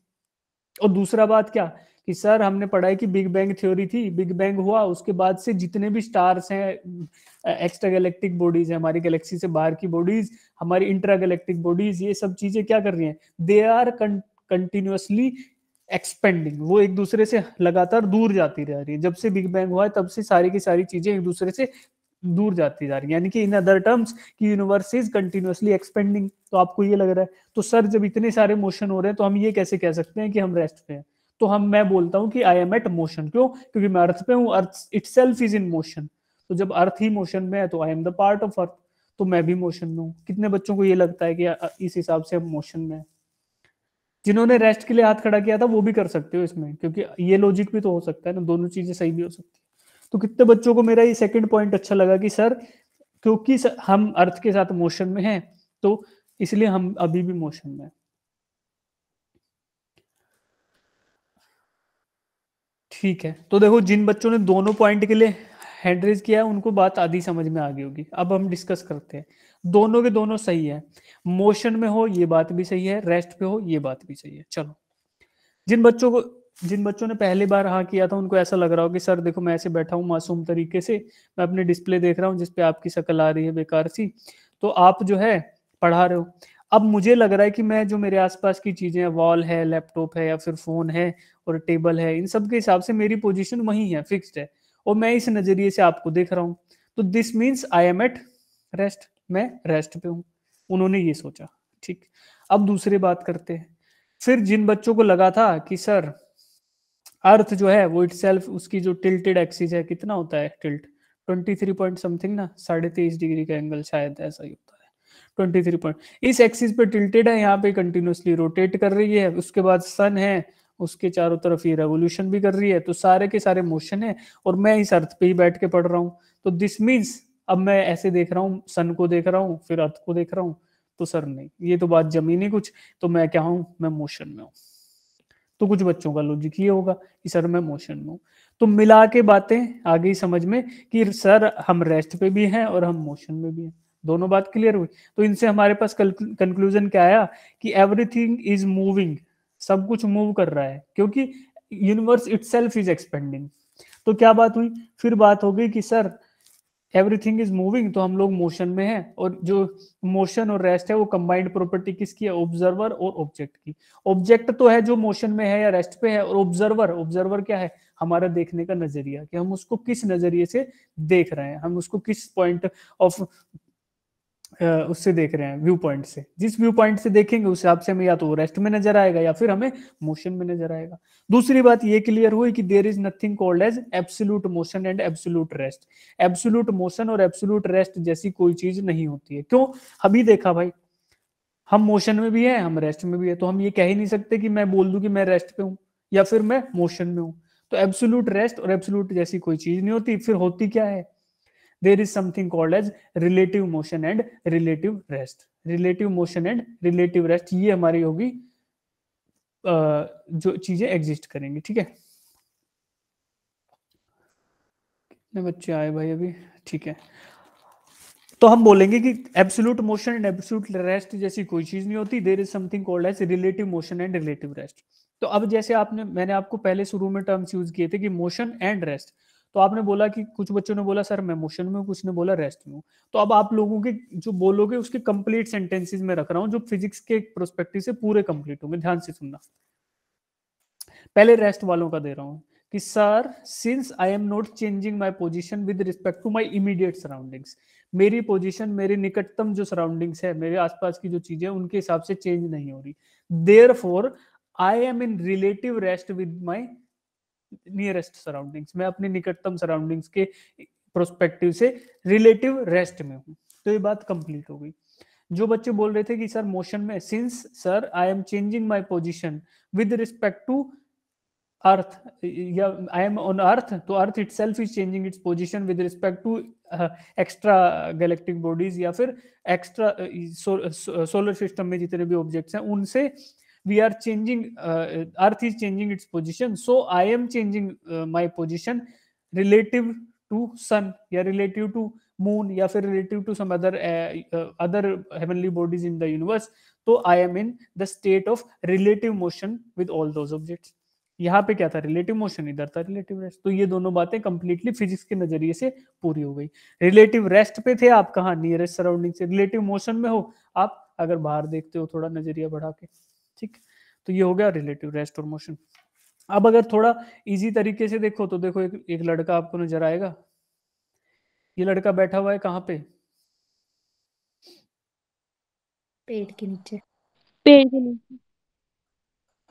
और दूसरा बात क्या कि sir हमने पढ़ाई कि big bang theory थी big bang हुआ उसके बाद से जितने भी स्टार्स हैं एक्स्ट्रा गैलेक्टिक बॉडीज हैं हमारी गैलेक्सी से बाहर की बॉडीज हमारी इंट्रा गैलेक्टिक बॉडीज ये सब चीजें क्या कर रही हैं दे आर कंटिन्यूसली एक्सपेंडिंग वो एक दूसरे से लगातार दूर जाती रह रही है जब से बिग बैंग हुआ है तब से सारी की सारी चीजें एक दूसरे से दूर जाती जा रही है यानी कि इन अदर टर्म्स की यूनिवर्स इज कंटिन्यूसली एक्सपेंडिंग तो आपको ये लग रहा है तो सर जब इतने सारे मोशन हो रहे हैं तो हम ये कैसे कह सकते हैं कि हम रेस्ट पे हैं तो हम मैं बोलता हूँ कि आई एम एट मोशन क्यों क्योंकि मैं अर्थ पे हूँ earth it is in motion तो जब अर्थ ही मोशन में है तो I am the part of earth तो मैं भी मोशन में हूँ कितने बच्चों को ये लगता है कि इस हिसाब से हम मोशन में है जिन्होंने रेस्ट के लिए हाथ खड़ा किया था वो भी कर सकते हो इसमें क्योंकि ये लॉजिक भी तो हो सकता है ना दोनों चीजें सही भी हो सकती है तो कितने बच्चों को मेरा ये सेकंड पॉइंट अच्छा लगा कि सर क्योंकि हम अर्थ के साथ मोशन में हैं तो इसलिए हम अभी भी मोशन में ठीक है तो देखो जिन बच्चों ने दोनों पॉइंट के लिए हैंड रेज किया है उनको बात आधी समझ में आ गई होगी अब हम डिस्कस करते हैं दोनों के दोनों सही है मोशन में हो ये बात भी सही है रेस्ट पे हो ये बात भी सही है चलो जिन बच्चों को जिन बच्चों ने पहली बार हाँ किया था उनको ऐसा लग रहा हो कि सर देखो मैं ऐसे बैठा हूँ मासूम तरीके से मैं अपने डिस्प्ले देख रहा हूँ जिसपे आपकी शक्ल आ रही है बेकार सी तो आप जो है पढ़ा रहे हो अब मुझे लग रहा है कि मैं जो मेरे आसपास की चीजें वॉल है लैपटॉप है या फिर फोन है और टेबल है इन सब के हिसाब से मेरी पोजिशन वही है फिक्सड है और मैं इस नजरिए से आपको देख रहा हूँ तो this means I am at rest मैं रेस्ट पे हूँ उन्होंने ये सोचा ठीक अब दूसरे बात करते हैं फिर जिन बच्चों को लगा था कि सर अर्थ जो है वो इट उसकी जो टिल्टेड एक्सिस है कितना होता है tilt twenty three point something ना साढ़े तेईस डिग्री का एंगल शायद ऐसा ही होता है ट्वेंटी थ्री पॉइंट इस एक्सिस पे टिल्टेड है यहाँ पे कंटिन्यूसली रोटेट कर रही है उसके बाद सन है उसके चारों तरफ ये रेवोल्यूशन भी कर रही है तो सारे के सारे मोशन है और मैं इस अर्थ पे ही बैठ के पढ़ रहा हूँ तो दिस मीन्स अब मैं ऐसे देख रहा हूँ सन को देख रहा हूँ फिर अर्थ को देख रहा हूँ तो सर नहीं ये तो बात जमी नहीं कुछ तो मैं क्या हूं मैं मोशन में हूँ तो कुछ बच्चों का लॉजिक ये होगा कि सर मैं मोशन में हूँ तो मिला के बातें आ गई समझ में कि सर हम रेस्ट पे भी हैं और हम मोशन में भी हैं दोनों बात क्लियर हुई तो इनसे हमारे पास कंक्लूजन क्या आया कि एवरीथिंग इज मूविंग सब कुछ मूव कर रहा है क्योंकि यूनिवर्स इट इज एक्सपेंडिंग तो क्या बात हुई फिर बात हो गई कि सर एवरीथिंग इज मूविंग तो हम लोग मोशन में है और जो मोशन और रेस्ट है वो कंबाइंड प्रॉपर्टी किसकी है ऑब्जर्वर और ऑब्जेक्ट की ऑब्जेक्ट तो है जो मोशन में है या रेस्ट पे है और ऑब्जर्वर ऑब्जर्वर क्या है हमारा देखने का नजरिया कि हम उसको किस नजरिए से देख रहे हैं हम उसको किस पॉइंट ऑफ उससे देख रहे हैं व्यू पॉइंट से जिस व्यू पॉइंट से देखेंगे उस हिसाब से हमें या तो रेस्ट में नजर आएगा या फिर हमें मोशन में नजर आएगा दूसरी बात ये क्लियर हुई कि there is nothing called as absolute motion and absolute rest absolute motion और एब्सोल्यूट रेस्ट जैसी कोई चीज नहीं होती है क्यों अभी देखा भाई हम मोशन में भी है हम रेस्ट में भी है तो हम ये कह ही नहीं सकते कि मैं बोल दू कि मैं रेस्ट पे हूँ या फिर मैं मोशन में हूँ तो एब्सोल्यूट रेस्ट और एब्सोल्यूट जैसी कोई चीज नहीं होती फिर होती क्या है there is something called as relative motion and relative rest relative motion and relative rest ये हमारी होगी jo cheeze exist करेंगी theek hai kitne bachche aaye bhai abhi theek hai तो हम बोलेंगे कि absolute motion and absolute rest जैसी कोई चीज नहीं होती there is something called as relative motion and relative rest तो अब जैसे आपने मैंने आपको पहले शुरू में टर्म्स यूज किए थे कि मोशन एंड रेस्ट तो आपने बोला कि कुछ बच्चों ने बोला सर मैं मोशन में कुछ ने बोला रेस्ट में हूँ तो अब आप लोगों के जो बोलोगे उसके कंप्लीट सेंटेंसेस में रख रहा हूँ जो फिजिक्स के प्रोस्पेक्टिव से पूरे कंप्लीट होंगे ध्यान से सुनना पहले रेस्ट वालों का दे रहा हूँ कि sir since I am not changing my position with respect to my immediate surroundings मेरी पोजिशन मेरे निकटतम जो सराउंडिंग्स है मेरे आसपास की जो चीजें हैं उनके हिसाब से चेंज नहीं हो रही therefore I am in relative rest with my nearest surroundings मैं अपने निकटतम सराउंडिंग्स के प्रोस्पेक्टिव से रिलेटिव रेस्ट में हूँ तो ये बात कंप्लीट हो गई जो बच्चे बोल रहे थे कि सर मोशन में since sir I am changing my position with respect to earth या आई एम ऑन अर्थ तो earth itself is changing its position with respect to extra galactic bodies या फिर एक्स्ट्रा सोलर सिस्टम में जितने भी objects हैं उनसे we are changing uh, earth is changing its position so i am changing uh, my position relative to sun या relative to moon ya fir relative to some other uh, uh, other heavenly bodies in the universe तो I am in the state of relative motion with all those objects यहाँ पे क्या था relative motion इधर था relative rest तो ये दोनों बातें कंप्लीटली फिजिक्स के नजरिए से पूरी हो गई रिलेटिव रेस्ट पे थे आप कहा नियरेस्ट सराउंडिंग से रिलेटिव मोशन में हो आप अगर बाहर देखते हो थोड़ा नजरिया बढ़ा के ठीक तो ये हो गया रिलेटिव रेस्ट और मोशन अब अगर थोड़ा इजी तरीके से देखो तो देखो एक, एक लड़का आपको नजर आएगा ये लड़का बैठा हुआ है कहाँ पे पेड़ के नीचे पेड़ के नीचे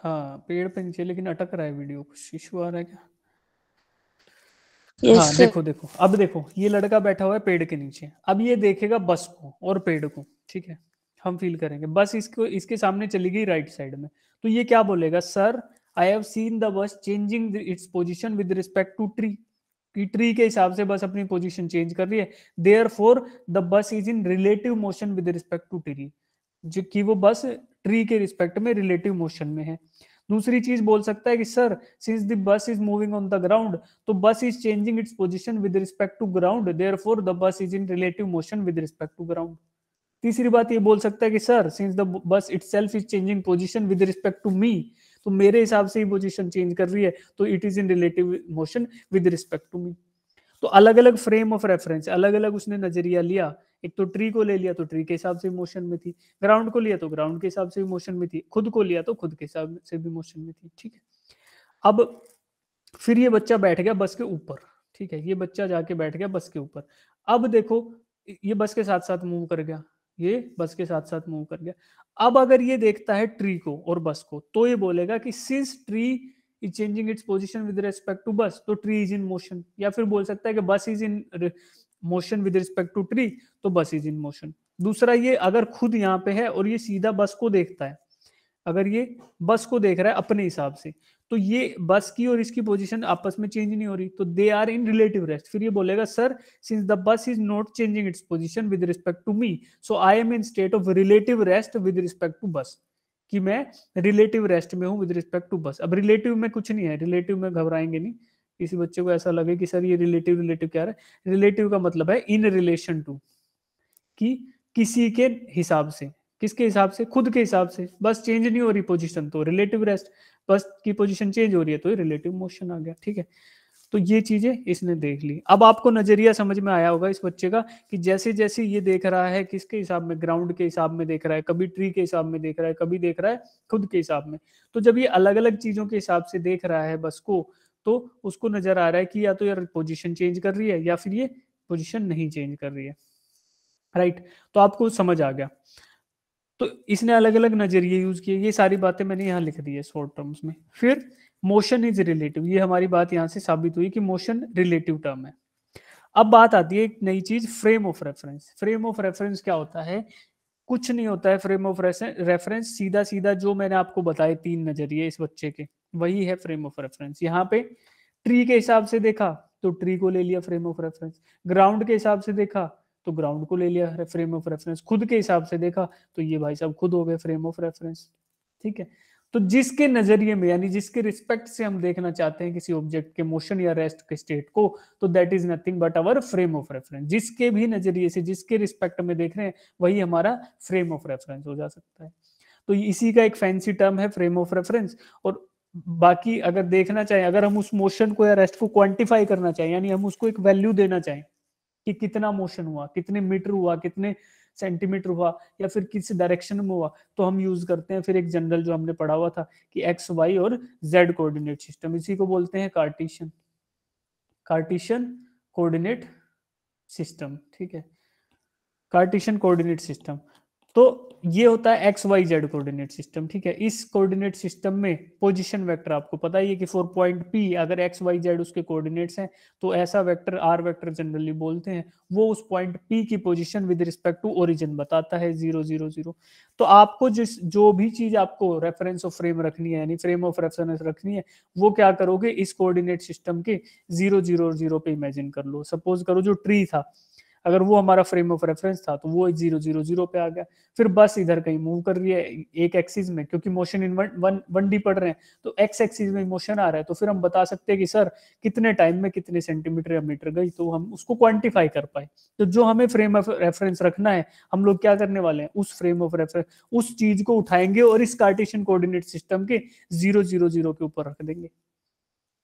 हाँ पेड़ पे नीचे लेकिन अटक रहा है वीडियो कुछ इशू आ रहा है क्या हाँ देखो देखो अब देखो ये लड़का बैठा हुआ है पेड़ के नीचे अब ये देखेगा बस को और पेड़ को ठीक है हम फील करेंगे बस इसको इसके सामने चली गई राइट साइड में तो ये क्या बोलेगा sir I have seen the bus changing its position with respect to tree की ट्री के हिसाब से बस अपनी पोजिशन चेंज कर रही है therefore the bus is in relative motion with respect to tree जो कि वो बस ट्री के रिस्पेक्ट में रिलेटिव मोशन में है दूसरी चीज बोल सकता है कि sir since the bus is moving on the ground तो bus is changing its position with respect to ground therefore the bus is in relative motion with respect to ground तीसरी बात ये बोल सकता है कि sir since the bus itself is changing position with respect to me तो मेरे हिसाब से ही पोजिशन चेंज कर रही है तो it is in relative motion with respect to me तो अलग अलग फ्रेम ऑफ रेफरेंस अलग अलग उसने नजरिया लिया एक तो ट्री को ले लिया तो ट्री के हिसाब से मोशन में थी ग्राउंड को लिया तो ग्राउंड के हिसाब से भी मोशन तो में थी खुद को लिया तो खुद के हिसाब से भी मोशन में थी ठीक है अब फिर ये बच्चा बैठ गया बस के ऊपर ठीक है ये बच्चा जाके बैठ गया बस के ऊपर अब देखो ये बस के साथ साथ मूव कर गया ये बस के साथ साथ मूव कर गया अब अगर ये देखता है ट्री को और बस को तो ये बोलेगा कि since tree is changing its position with respect to bus तो ट्री इज इन मोशन या फिर बोल सकता है कि bus is in motion with respect to tree तो बस इज इन मोशन दूसरा ये अगर खुद यहाँ पे है और ये सीधा बस को देखता है अगर ये बस को देख रहा है अपने हिसाब से तो ये बस की और इसकी पोजीशन आपस में चेंज नहीं हो रही तो they are in relative rest फिर ये बोलेगा sir since the bus is not changing its position with respect to me so I am in state of relative rest with respect to bus कि मैं relative rest में हूँ with respect to बस अब relative में कुछ नहीं है रिलेटिव में घबराएंगे नहीं किसी बच्चे को ऐसा लगे कि सर ये रिलेटिव रिलेटिव क्या है रिलेटिव का मतलब है इन रिलेशन टू कि किसी के हिसाब से किसके हिसाब से खुद के हिसाब से बस चेंज नहीं हो रही पोजिशन तो रिलेटिव रेस्ट बस की पोजिशन चेंज हो रही है तो रिलेटिव मोशन आ गया ठीक है तो ये चीजें इसने देख ली अब आपको नजरिया समझ में आया होगा इस बच्चे का कि जैसे जैसे ये देख रहा है किसके हिसाब में ग्राउंड के हिसाब में देख रहा है कभी ट्री के हिसाब में देख रहा है कभी देख रहा है खुद के हिसाब में तो जब ये अलग अलग चीजों के हिसाब से देख रहा है बस को तो उसको नजर आ रहा है कि या तो यार पोजिशन चेंज कर रही है या फिर ये पोजिशन नहीं चेंज कर रही है राइट तो आपको समझ आ गया तो इसने अलग अलग नजरिए यूज किए ये सारी बातें मैंने यहाँ लिख दी है शॉर्ट टर्म्स में फिर मोशन इज रिलेटिव ये हमारी बात यहाँ से साबित हुई कि मोशन रिलेटिव टर्म है अब बात आती है एक नई चीज frame of reference frame of reference क्या होता है कुछ नहीं होता है फ्रेम ऑफ रेफरेंस सीधा सीधा जो मैंने आपको बताए तीन नजरिए इस बच्चे के वही है फ्रेम ऑफ रेफरेंस यहाँ पे ट्री के हिसाब से देखा तो ट्री को ले लिया फ्रेम ऑफ रेफरेंस ग्राउंड के हिसाब से देखा तो ग्राउंड को ले लिया फ्रेम ऑफ रेफरेंस खुद के हिसाब से देखा तो ये भाई साहब खुद हो गए फ्रेम ऑफ रेफरेंस ठीक है तो जिसके नजरिए में यानी जिसके रिस्पेक्ट से हम देखना चाहते हैं किसी ऑब्जेक्ट के मोशन या रेस्ट के स्टेट को तो that is nothing but our frame of reference जिसके भी नजरिए से जिसके रिस्पेक्ट में देख रहे हैं वही हमारा फ्रेम ऑफ रेफरेंस हो जा सकता है तो इसी का एक फैंसी टर्म है फ्रेम ऑफ रेफरेंस और बाकी अगर देखना चाहें अगर हम उस मोशन को या रेस्ट को क्वांटिफाई करना चाहें यानी हम उसको एक वैल्यू देना चाहें कि कितना मोशन हुआ कितने मीटर हुआ कितने सेंटीमीटर हुआ या फिर किस डायरेक्शन में हुआ तो हम यूज करते हैं फिर एक जनरल जो हमने पढ़ा हुआ था कि एक्स वाई और जेड कोऑर्डिनेट सिस्टम इसी को बोलते हैं कार्टिशियन कार्टिशन कोऑर्डिनेट सिस्टम ठीक है कार्टिशन कोऑर्डिनेट सिस्टम तो ये होता है X Y Z coordinate system ठीक है इस कोऑर्डिनेट सिस्टम में पोजीशन वेक्टर आपको पता ही है कि फोर पॉइंट पी अगर एक्स वाई जेड उसके कोऑर्डिनेट्स हैं तो ऐसा वेक्टर आर वेक्टर जनरली बोलते हैं वो उस पॉइंट पी की position with respect to origin बताता है जीरो जीरो जीरो तो आपको जिस जो भी चीज आपको रेफरेंस ऑफ फ्रेम रखनी है यानी फ्रेम ऑफ रेफरेंस रखनी है वो क्या करोगे इस कोऑर्डिनेट सिस्टम के जीरो जीरो जीरो पे इमेजिन कर लो सपोज करो जो ट्री था अगर वो हमारा फ्रेम ऑफ रेफरेंस था तो वो जीरो जीरो जीरो पे आ गया फिर बस इधर कहीं मूव कर रही है एक एक्सिस में क्योंकि motion in one one D पढ़ रहे हैं तो एक्स एक्सिस में मोशन आ रहा है तो फिर हम बता सकते हैं कि सर कितने टाइम में कितने सेंटीमीटर या मीटर गई तो हम उसको क्वांटिफाई कर पाए तो जो हमें फ्रेम ऑफ रेफरेंस रखना है हम लोग क्या करने वाले हैं उस फ्रेम ऑफ रेफरेंस उस चीज को उठाएंगे और इस कार्टेशियन कोऑर्डिनेट सिस्टम के जीरो जीरो जीरो के ऊपर रख देंगे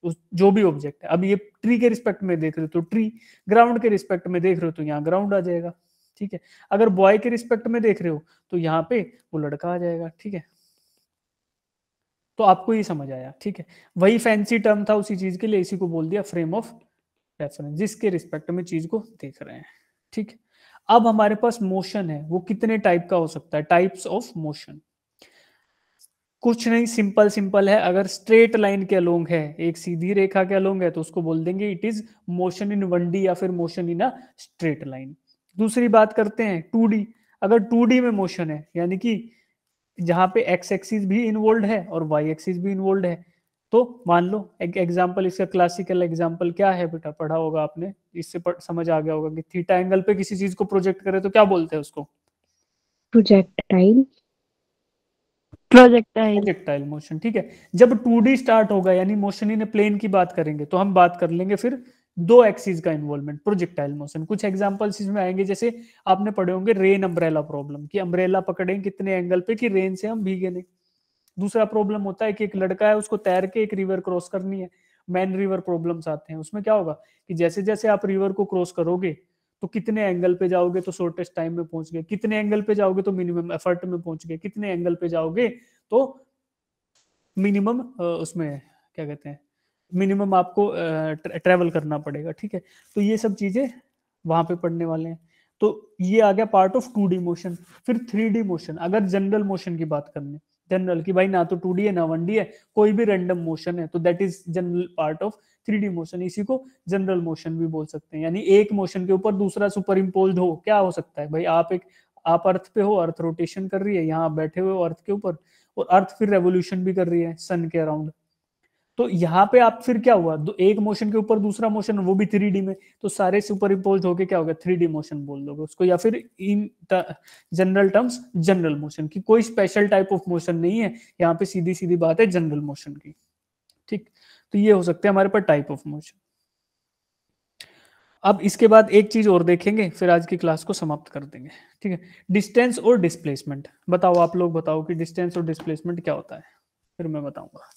उस जो भी ऑब्जेक्ट है अब ये ट्री के रिस्पेक्ट में देख रहे हो तो ट्री ग्राउंड के रिस्पेक्ट में देख रहे हो तो यहाँ ग्राउंड आ जाएगा ठीक है अगर बॉय के रिस्पेक्ट में देख रहे हो तो यहाँ पे वो लड़का आ जाएगा ठीक है तो आपको ये समझ आया ठीक है वही फैंसी टर्म था उसी चीज के लिए इसी को बोल दिया फ्रेम ऑफ रेफरेंस जिसके रिस्पेक्ट में चीज को देख रहे हैं ठीक अब हमारे पास मोशन है वो कितने टाइप का हो सकता है टाइप्स ऑफ मोशन कुछ नहीं सिंपल सिंपल है अगर स्ट्रेट लाइन के अलोंग है एक सीधी रेखा के अलोंग है तो उसको बोल देंगे it is motion in one या फिर motion in a straight line दूसरी बात करते हैं टू अगर टू में मोशन है यानी कि जहां पे एक्स एक्सिस भी इन्वॉल्व है और वाई एक्सिस भी इन्वॉल्व है तो मान लो एक एग्जाम्पल इसका क्लासिकल एग्जाम्पल क्या है बेटा पढ़ा होगा आपने इससे पढ़, समझ आ गया होगा कि थीटा एंगल पे किसी चीज को प्रोजेक्ट करे तो क्या बोलते हैं उसको प्रोजेक्टाइल प्रोजेक्टाइल मोशन ठीक है जब टू स्टार्ट होगा यानी मोशन इन प्लेन की बात करेंगे तो हम बात कर लेंगे फिर दो एक्सिस का इन्वॉल्वमेंट प्रोजेक्टाइल मोशन कुछ एग्जाम्पल्स इसमें आएंगे जैसे आपने पढ़े होंगे रेन अम्ब्रेला प्रॉब्लम कि अम्ब्रेला पकड़े कितने एंगल पे कि रेन से हम भीगे नहीं दूसरा प्रॉब्लम होता है कि एक लड़का है उसको तैर के एक रिवर क्रॉस करनी है मैन रिवर प्रॉब्लम्स आते हैं उसमें क्या होगा कि जैसे जैसे आप रिवर को क्रॉस करोगे तो कितने एंगल पे जाओगे तो शॉर्टेस्ट टाइम में पहुंच गए कितने एंगल पे जाओगे तो मिनिमम एफर्ट में पहुंच गए कितने एंगल पे जाओगे तो मिनिमम उसमें क्या कहते हैं मिनिमम आपको ट्रेवल करना पड़ेगा ठीक है तो ये सब चीजें वहां पे पढ़ने वाले हैं तो ये आ गया part of two D motion फिर थ्री डी मोशन अगर जनरल मोशन की बात करने जनरल की भाई ना तो टू है ना वन है कोई भी रेंडम मोशन है तो that is general part of three motion इसी को जनरल मोशन भी बोल सकते हैं यानी एक मोशन के ऊपर दूसरा सुपर इम्पोज हो क्या हो सकता है भाई आप एक आप अर्थ पे हो अर्थ रोटेशन कर रही है यहाँ बैठे हुए अर्थ के ऊपर और अर्थ फिर रेवोल्यूशन भी कर रही है सन के अराउंड तो यहाँ पे आप फिर क्या हुआ दो एक मोशन के ऊपर दूसरा मोशन वो भी थ्री डी में तो सारे सुपर इम्पोज होके क्या हो गया थ्री डी मोशन बोल दोगे उसको या फिर in general terms general motion की कोई स्पेशल टाइप ऑफ मोशन नहीं है यहाँ पे सीधी सीधी बात है जनरल मोशन की ठीक तो ये हो सकते हैं हमारे पास टाइप ऑफ मोशन अब इसके बाद एक चीज और देखेंगे फिर आज की क्लास को समाप्त कर देंगे ठीक है डिस्टेंस और डिस्प्लेसमेंट बताओ आप लोग बताओ कि डिस्टेंस और डिस्प्लेसमेंट क्या होता है फिर मैं बताऊंगा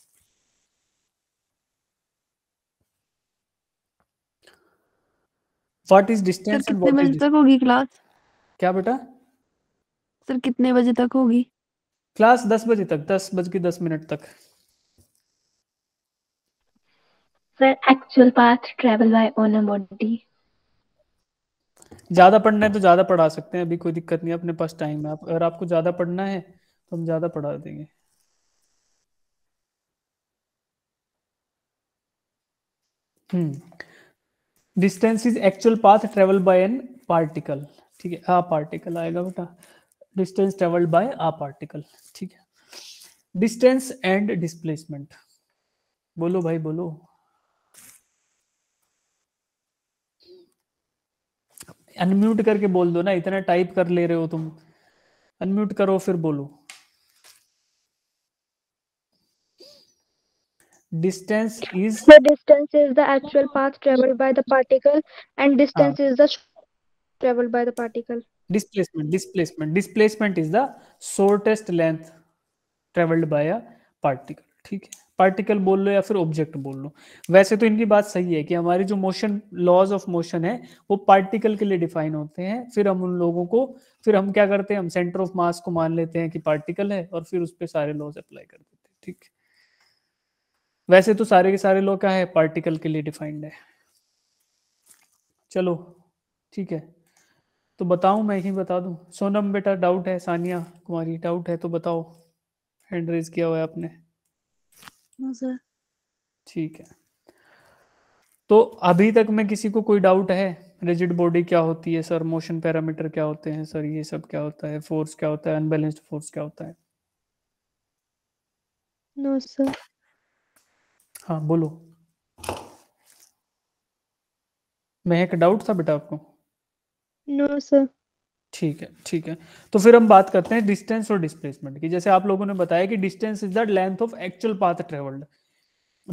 what is distance and what is तक होगी क्लास क्या बेटा सर कितने बजे तक होगी क्लास दस बजे तक दस बज के दस मिनट तक sir actual path travel by own body ज्यादा पढ़ना है तो ज्यादा पढ़ा सकते हैं अभी कोई दिक्कत नहीं है अपने पास टाइम है अगर आपको ज्यादा पढ़ना है तो हम ज्यादा पढ़ा देंगे hmm distance is actual path travel by an particle ठीक है आ पार्टिकल आएगा बेटा distance travelled by a particle ठीक है डिस्टेंस एंड डिस्प्लेसमेंट बोलो भाई बोलो अनम्यूट करके बोल दो ना इतना टाइप कर ले रहे हो तुम अनम्यूट करो फिर बोलो distance is the distance is the actual path traveled by the particle and distance uh, is the traveled by the particle displacement displacement displacement is the shortest length traveled by a particle theek hai particle बोल लो या फिर object बोल लो वैसे तो इनकी बात सही है कि हमारी जो मोशन लॉज ऑफ मोशन है वो पार्टिकल के लिए डिफाइन होते हैं फिर हम उन लोगों को फिर हम क्या करते हैं हम सेंटर ऑफ मास को मान लेते हैं कि पार्टिकल है और फिर उस पर सारे लॉज अप्लाई कर देते हैं ठीक है वैसे तो सारे के सारे लोग क्या है पार्टिकल के लिए डिफाइंड है चलो ठीक है तो बताऊं मैं ही बता दूं सोनम बेटा डाउट है सानिया कुमारी डाउट है तो बताओ हैंड रेज किया हुआ है आपने ठीक है तो अभी तक में किसी को कोई डाउट है रिजिड बॉडी क्या होती है सर मोशन पैरामीटर क्या होते हैं सर ये सब क्या होता है फोर्स क्या होता है अनबैलेंस्ड फोर्स क्या होता है नो सर हाँ बोलो मैं एक डाउट था बेटा आपको नो सर ठीक है ठीक है तो फिर हम बात करते हैं डिस्टेंस और डिस्प्लेसमेंट की जैसे आप लोगों ने बताया कि distance is the length of actual path travelled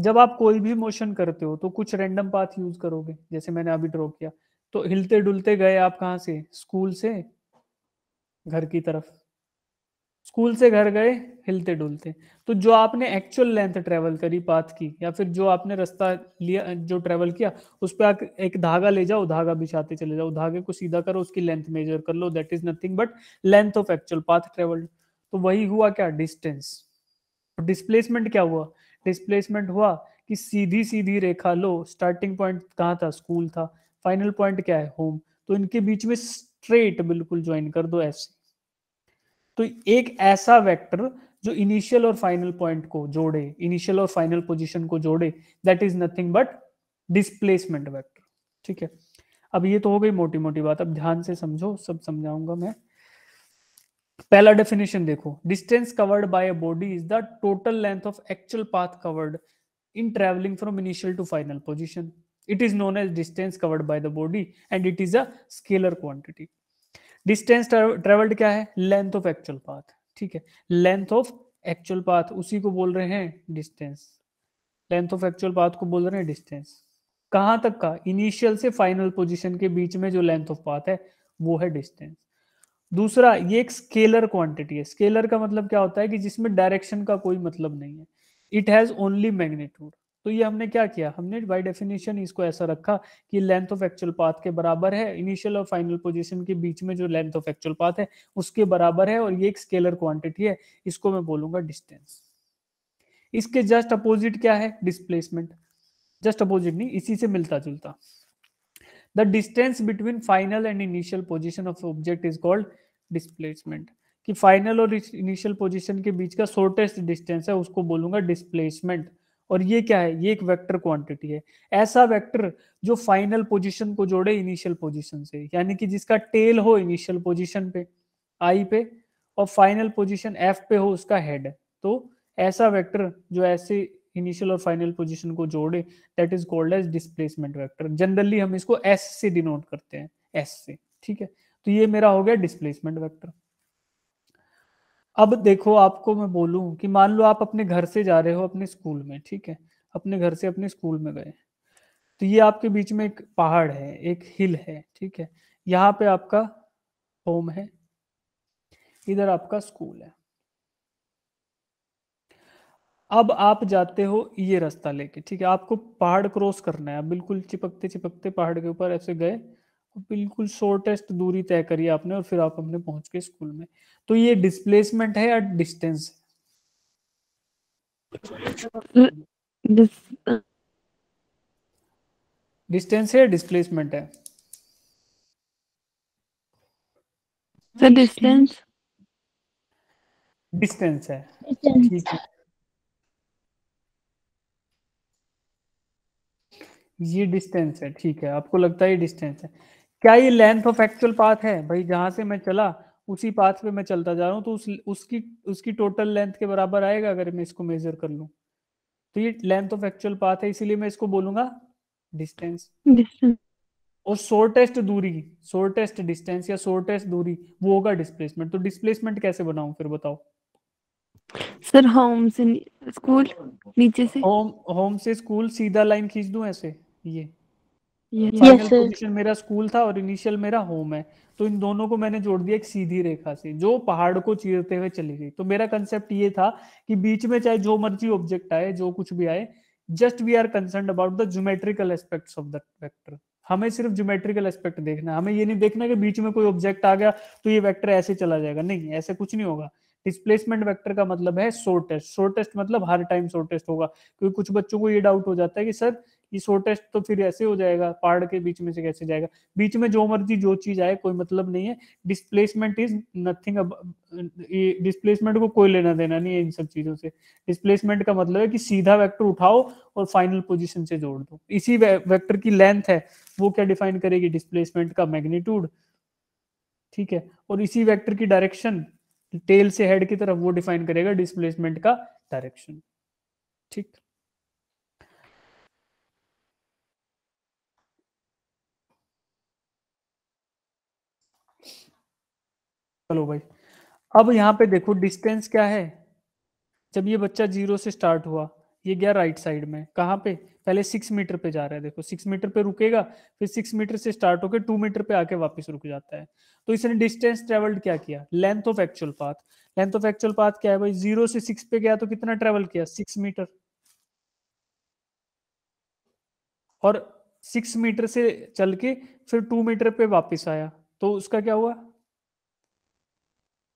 जब आप कोई भी मोशन करते हो तो कुछ रैंडम पाथ यूज करोगे जैसे मैंने अभी ड्रॉ किया तो हिलते डुलते गए आप कहा से स्कूल से घर की तरफ स्कूल से घर गए हिलते डुलते तो जो आपने एक्चुअल लेंथ ट्रेवल करी पाथ की या फिर जो आपने रास्ता लिया जो ट्रेवल किया उस पर एक धागा ले जाओ धागा बिछाते चले जाओ धागे को सीधा करो उसकी लेंथ मेजर कर लो that is nothing but length of actual path travel तो वही हुआ क्या डिस्टेंस डिस्प्लेसमेंट तो क्या हुआ डिस्प्लेसमेंट हुआ कि सीधी सीधी रेखा लो स्टार्टिंग पॉइंट कहाँ था स्कूल था फाइनल पॉइंट क्या है होम तो इनके बीच में स्ट्रेट बिल्कुल ज्वाइन कर दो ऐसे तो एक ऐसा वेक्टर जो इनिशियल और फाइनल पॉइंट को जोड़े इनिशियल और फाइनल पोजीशन को जोड़े that is nothing but displacement vector ठीक है अब ये तो हो गई मोटी मोटी बात अब ध्यान से समझो सब समझाऊंगा मैं पहला डेफिनेशन देखो distance covered by a body is the total length of actual path covered in travelling from initial to final position it is known as distance covered by the body and it is a scalar quantity distance travelled क्या है length of actual path ठीक है length of actual path उसी को बोल रहे हैं distance length of actual path को बोल रहे हैं डिस्टेंस कहां तक का इनिशियल से फाइनल पोजिशन के बीच में जो लेंथ ऑफ पाथ है वो है डिस्टेंस दूसरा ये एक स्केलर क्वांटिटी है स्केलर का मतलब क्या होता है कि जिसमें डायरेक्शन का कोई मतलब नहीं है इट हैज ओनली मैग्नीट्यूड तो ये हमने क्या किया हमने बाय डेफिनेशन इसको ऐसा रखा कि लेंथ ऑफ एक्चुअल पाथ के बराबर है इनिशियल और फाइनल पोजीशन के बीच में जो लेंथ ऑफ एक्चुअल पाथ है उसके बराबर है और ये एक स्केलर क्वांटिटी है इसको मैं बोलूंगा डिस्टेंस इसके जस्ट अपोजिट क्या है डिस्प्लेसमेंट जस्ट अपोजिट नहीं इसी से मिलता जुलता the distance between final and initial position of object is called displacement कि फाइनल और इनिशियल पोजीशन के बीच का शॉर्टेस्ट डिस्टेंस है उसको बोलूंगा डिस्प्लेसमेंट और ये क्या है ये एक वेक्टर क्वांटिटी है ऐसा वेक्टर जो फाइनल पोजीशन को जोड़े इनिशियल पोजीशन से यानी कि जिसका टेल हो इनिशियल पोजीशन पे आई पे और फाइनल पोजीशन एफ पे हो उसका हेड तो ऐसा वेक्टर जो ऐसे इनिशियल और फाइनल पोजीशन को जोड़े that is called as displacement vector generally हम इसको एस से डिनोट करते हैं एस से ठीक है तो ये मेरा हो गया डिस्प्लेसमेंट वेक्टर अब देखो आपको मैं बोलूं कि मान लो आप अपने घर से जा रहे हो अपने स्कूल में ठीक है अपने घर से अपने स्कूल में गए तो ये आपके बीच में एक पहाड़ है एक हिल है ठीक है यहाँ पे आपका होम है इधर आपका स्कूल है अब आप जाते हो ये रास्ता लेके ठीक है आपको पहाड़ क्रॉस करना है बिल्कुल चिपकते चिपकते पहाड़ के ऊपर ऐसे गए बिल्कुल शॉर्टेस्ट दूरी तय करी आपने और फिर आप अपने पहुंच के स्कूल में तो ये डिस्प्लेसमेंट है या डिस्टेंस है डिस्टेंस है डिस्प्लेसमेंट है सर डिस्टेंस डिस्टेंस है ठीक है ये डिस्टेंस है ठीक है आपको लगता है डिस्टेंस है क्या ये लेंथ ऑफ एक्चुअल पाथ है भाई जहां से मैं चला उसी पाथ पे मैं चलता जा रहा हूँ तो उस उसकी उसकी टोटल लेंथ के बराबर आएगा अगर मैं इसको मेजर कर लू तो ये लेंथ ऑफ एक्चुअल पाथ है इसीलिए मैं इसको बोलूंगा डिस्टेंस और शोर्टेस्ट दूरी शोर्टेस्ट डिस्टेंस या शोर्टेस्ट दूरी वो होगा डिस्प्लेसमेंट तो डिस्प्लेसमेंट कैसे बनाऊ फिर बताओ सर होम से स्कूल नीचे से होम होम से स्कूल सीधा लाइन खींच दूं ऐसे ये पोजीशन मेरा स्कूल था और इनिशियल मेरा होम है तो इन दोनों को मैंने जोड़ दिया एक सीधी रेखा से जो पहाड़ को चीरते हुए चली गई तो मेरा कंसेप्ट ये था कि बीच में चाहे जो मर्जी ऑब्जेक्ट आए जो कुछ भी आए just we are concern about the geometrical aspects of that vector हमें सिर्फ ज्योमेट्रिकल एस्पेक्ट देखना है हमें ये नहीं देखना कि बीच में कोई ऑब्जेक्ट आ गया तो ये वेक्टर ऐसे चला जाएगा नहीं ऐसे कुछ नहीं होगा डिस्प्लेसमेंट वेक्टर का मतलब है शॉर्टेस्ट शॉर्टेस्ट मतलब हर टाइम शॉर्टेस्ट होगा क्योंकि कुछ बच्चों को ये डाउट हो जाता है कि सर ये शॉर्टेस्ट तो फिर ऐसे हो जाएगा पहाड़ के बीच में से कैसे जाएगा बीच में जो मर्जी जो चीज आए कोई मतलब नहीं है डिस्प्लेसमेंट इज नथिंग डिस्प्लेसमेंट को कोई लेना देना नहीं है इन सब चीजों से डिस्प्लेसमेंट का मतलब है कि सीधा वेक्टर उठाओ और फाइनल पोजिशन से जोड़ दो इसी वैक्टर की लेंथ है वो क्या डिफाइन करेगी डिस्प्लेसमेंट का मैग्नीट्यूड ठीक है और इसी वेक्टर की डायरेक्शन टेल से हेड की तरफ वो डिफाइन करेगा डिस्प्लेसमेंट का डायरेक्शन ठीक चलो भाई अब यहाँ पे देखो डिस्टेंस क्या है जब ये बच्चा जीरो से स्टार्ट हुआ ये गया राइट साइड में कहाँ पे पहले सिक्स मीटर पे जा रहा है देखो सिक्स मीटर पे रुकेगा फिर सिक्स मीटर से स्टार्ट होकर टू मीटर पे आके वापस रुक जाता है तो इसने डिस्टेंस ट्रेवल्ड क्या किया length of actual path length of actual path क्या है भाई जीरो से सिक्स पे गया तो कितना ट्रेवल किया सिक्स मीटर और सिक्स मीटर से चल के फिर टू मीटर पे वापिस आया तो उसका क्या हुआ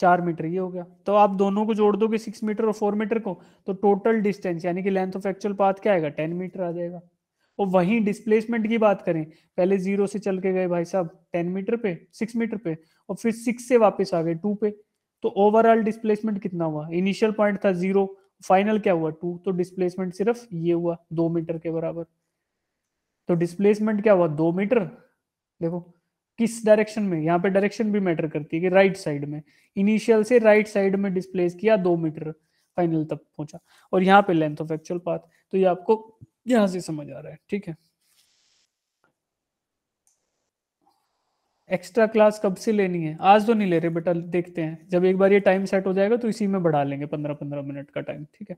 चार मीटर ये हो गया तो आप दोनों को जोड़ दोगे सिक्स मीटर और फोर मीटर को तो टोटल डिस्टेंस यानी कि लेंथ ऑफ एक्चुअल पाथ क्या आएगा टेन मीटर आ जाएगा और वहीं डिस्प्लेसमेंट की बात करें पहले जीरो से चल के गए भाई साहब टेन मीटर पे सिक्स मीटर पे और फिर सिक्स से वापस आ गए टू पे तो ओवरऑल डिस्प्लेसमेंट कितना हुआ इनिशियल पॉइंट था जीरो फाइनल क्या हुआ टू तो डिस्प्लेसमेंट सिर्फ ये हुआ दो मीटर के बराबर तो डिस्प्लेसमेंट क्या हुआ दो मीटर देखो किस डायरेक्शन में यहाँ पे डायरेक्शन भी मैटर करती है कि राइट साइड में इनिशियल से राइट साइड में डिस्प्लेस किया दो मीटर फाइनल तक पहुंचा और यहाँ पे लेंथ ऑफ एक्चुअल पाथ तो ये आपको यहां से समझ आ रहा है ठीक है एक्स्ट्रा क्लास कब से लेनी है आज तो नहीं ले रहे बेटा देखते हैं जब एक बार ये टाइम सेट हो जाएगा तो इसी में बढ़ा लेंगे पंद्रह पंद्रह मिनट का टाइम ठीक है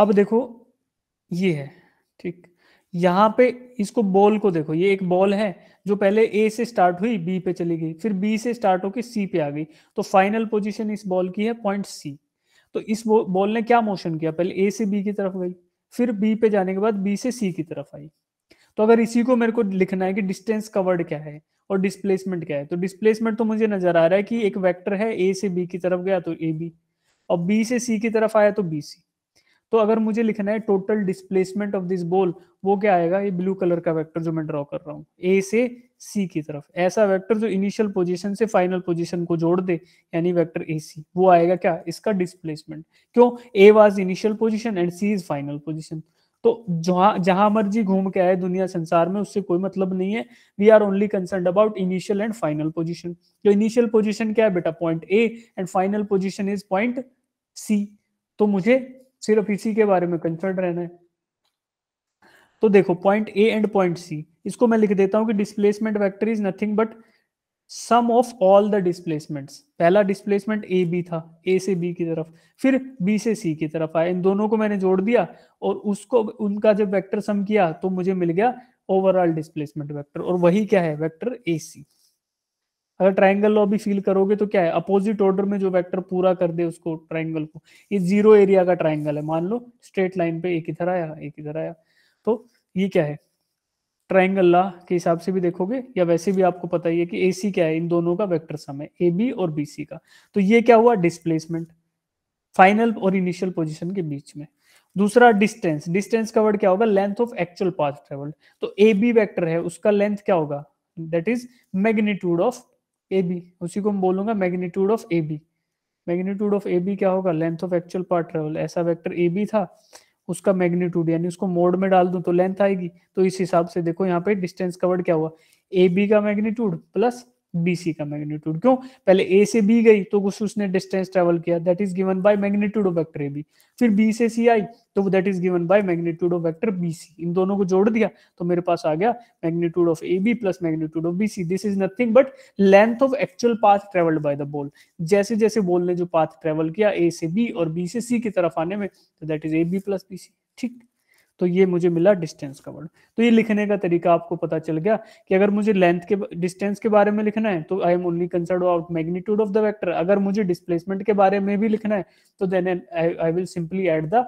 अब देखो ये है ठीक यहाँ पे इसको बॉल को देखो ये एक बॉल है जो पहले ए से स्टार्ट हुई बी पे चली गई फिर बी से स्टार्ट होकर सी पे आ गई तो फाइनल पोजिशन इस बॉल की है पॉइंट सी तो इस बॉल ने क्या मोशन किया पहले ए से बी की तरफ गई फिर बी पे जाने के बाद बी से सी की तरफ आई तो अगर इसी को मेरे को लिखना है कि डिस्टेंस कवर्ड क्या है और डिस्प्लेसमेंट क्या है तो डिस्प्लेसमेंट तो मुझे नजर आ रहा है कि एक वेक्टर है ए से बी की तरफ गया तो ए बी और बी से सी की तरफ आया तो बी सी तो अगर मुझे लिखना है total displacement of this ball वो क्या आएगा ये ब्लू कलर का वेक्टर जो मैं ड्रॉ कर रहा हूँ ए से सी की तरफ ऐसा वेक्टर जो इनिशियल पोजीशन से फाइनल पोजीशन को जोड़ दे यानी वेक्टर ए सी वो आएगा क्या इसका डिस्प्लेसमेंट क्यों A was initial position and C is final position तो जहां जहां मर्जी घूम के आए दुनिया संसार में उससे कोई मतलब नहीं है we are only concern about initial and final position जो इनिशियल पोजिशन क्या है बेटा point A and final position is point C तो मुझे सिर्फ इसी के बारे में कंसर्न रहना है तो देखो point A and point C इसको मैं लिख देता हूं कि displacement vector is nothing but sum of all the displacements पहला डिस्प्लेसमेंट ए बी था ए से बी की तरफ फिर बी से सी की तरफ आया इन दोनों को मैंने जोड़ दिया और उसको उनका जब वेक्टर सम किया तो मुझे मिल गया ओवरऑल डिस्प्लेसमेंट वेक्टर और वही क्या है वेक्टर ए सी अगर ट्राइंगल लॉ भी फील करोगे तो क्या है अपोजिट ऑर्डर में जो वेक्टर पूरा कर दे उसको ट्राइंगल को ये जीरो एरिया का ट्राइंगल है मान लो स्ट्रेट लाइन पे एक इधर आया एक इधर आया तो ये क्या है ट्राइंगल लॉ के हिसाब से भी देखोगे या वैसे भी आपको पता ही है कि सी क्या है इन दोनों का वैक्टर सम है ए बी और बी सी का तो ये क्या हुआ डिस्प्लेसमेंट फाइनल और इनिशियल पोजिशन के बीच में दूसरा डिस्टेंस डिस्टेंस का वर्ड क्या होगा length of actual path travelled तो ए बी वैक्टर है उसका लेंथ क्या होगा that is magnitude of A B उसी को मैं बोलूंगा magnitude of A B magnitude of A B क्या होगा length of actual part travel ऐसा वेक्टर ए बी था उसका मैग्नीट्यूड यानी उसको मोड में डाल दूं तो लेंथ आएगी तो इस हिसाब से देखो यहाँ पे डिस्टेंस कवर्ड क्या हुआ ए बी का मैग्नीट्यूड प्लस BC का मैग्नीट्यूड क्यों पहले A से B गई तो कुछ उसने डिस्टेंस ट्रेवल किया that is given by magnitude of vector AB फिर B से C आई तो that is given by magnitude of vector BC इन दोनों को जोड़ दिया तो मेरे पास आ गया magnitude of AB plus magnitude of BC this is nothing but length of actual path travelled by the ball जैसे जैसे बॉल ने जो पाथ ट्रेवल किया A से B और B से C की तरफ आने में तो that is AB plus BC ठीक है तो ये मुझे मिला डिस्टेंस का वर्ड तो ये लिखने का तरीका आपको पता चल गया कि अगर मुझे लेंथ के डिस्टेंस के बारे में लिखना है तो I am only concerned about magnitude of the vector अगर मुझे डिस्प्लेसमेंट के बारे में भी लिखना है तो then I will simply add the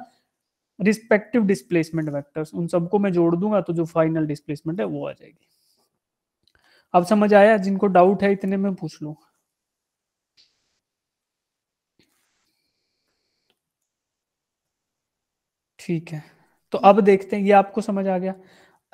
respective displacement vectors उन सबको मैं जोड़ दूंगा तो जो फाइनल डिस्प्लेसमेंट है वो आ जाएगी अब समझ आया जिनको डाउट है इतने में पूछ लू ठीक है तो अब देखते हैं ये आपको समझ आ गया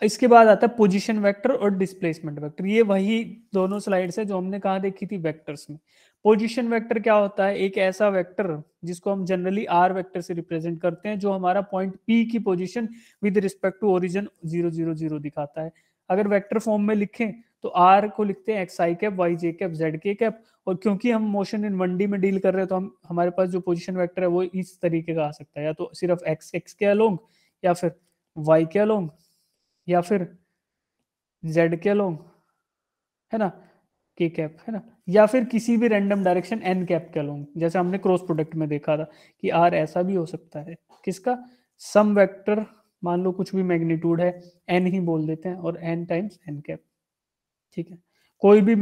इसके बाद आता है पोजिशन वैक्टर और डिस्प्लेसमेंट वैक्टर ये वही दोनों स्लाइड है जो हमने कहा देखी थी वैक्टर्स में पोजिशन वेक्टर क्या होता है एक ऐसा वेक्टर जिसको हम जनरली आर वेक्टर से रिप्रेजेंट करते हैं जो हमारा पॉइंट पी की position with respect to origin zero zero zero दिखाता है अगर वेक्टर फॉर्म में लिखें तो आर को लिखते हैं X I cap Y J cap Z K cap और क्योंकि हम मोशन इन वनडी में डील कर रहे हैं तो हम हमारे पास जो पोजीशन वेक्टर है वो इस तरीके का आ सकता है या तो सिर्फ एक्स एक्स के अलोंग या फिर वाई के अलोंग या फिर z के अलोंग है ना के कैप है ना या फिर किसी भी रैंडम डायरेक्शन एन कैप के अलोंग जैसे हमने क्रॉस प्रोडक्ट में देखा था कि आर ऐसा भी हो सकता है किसका सम वेक्टर मान लो कुछ भी मैग्नीट्यूड है एन ही बोल देते हैं और एन टाइम्स एन कैप ठीक है कोई भी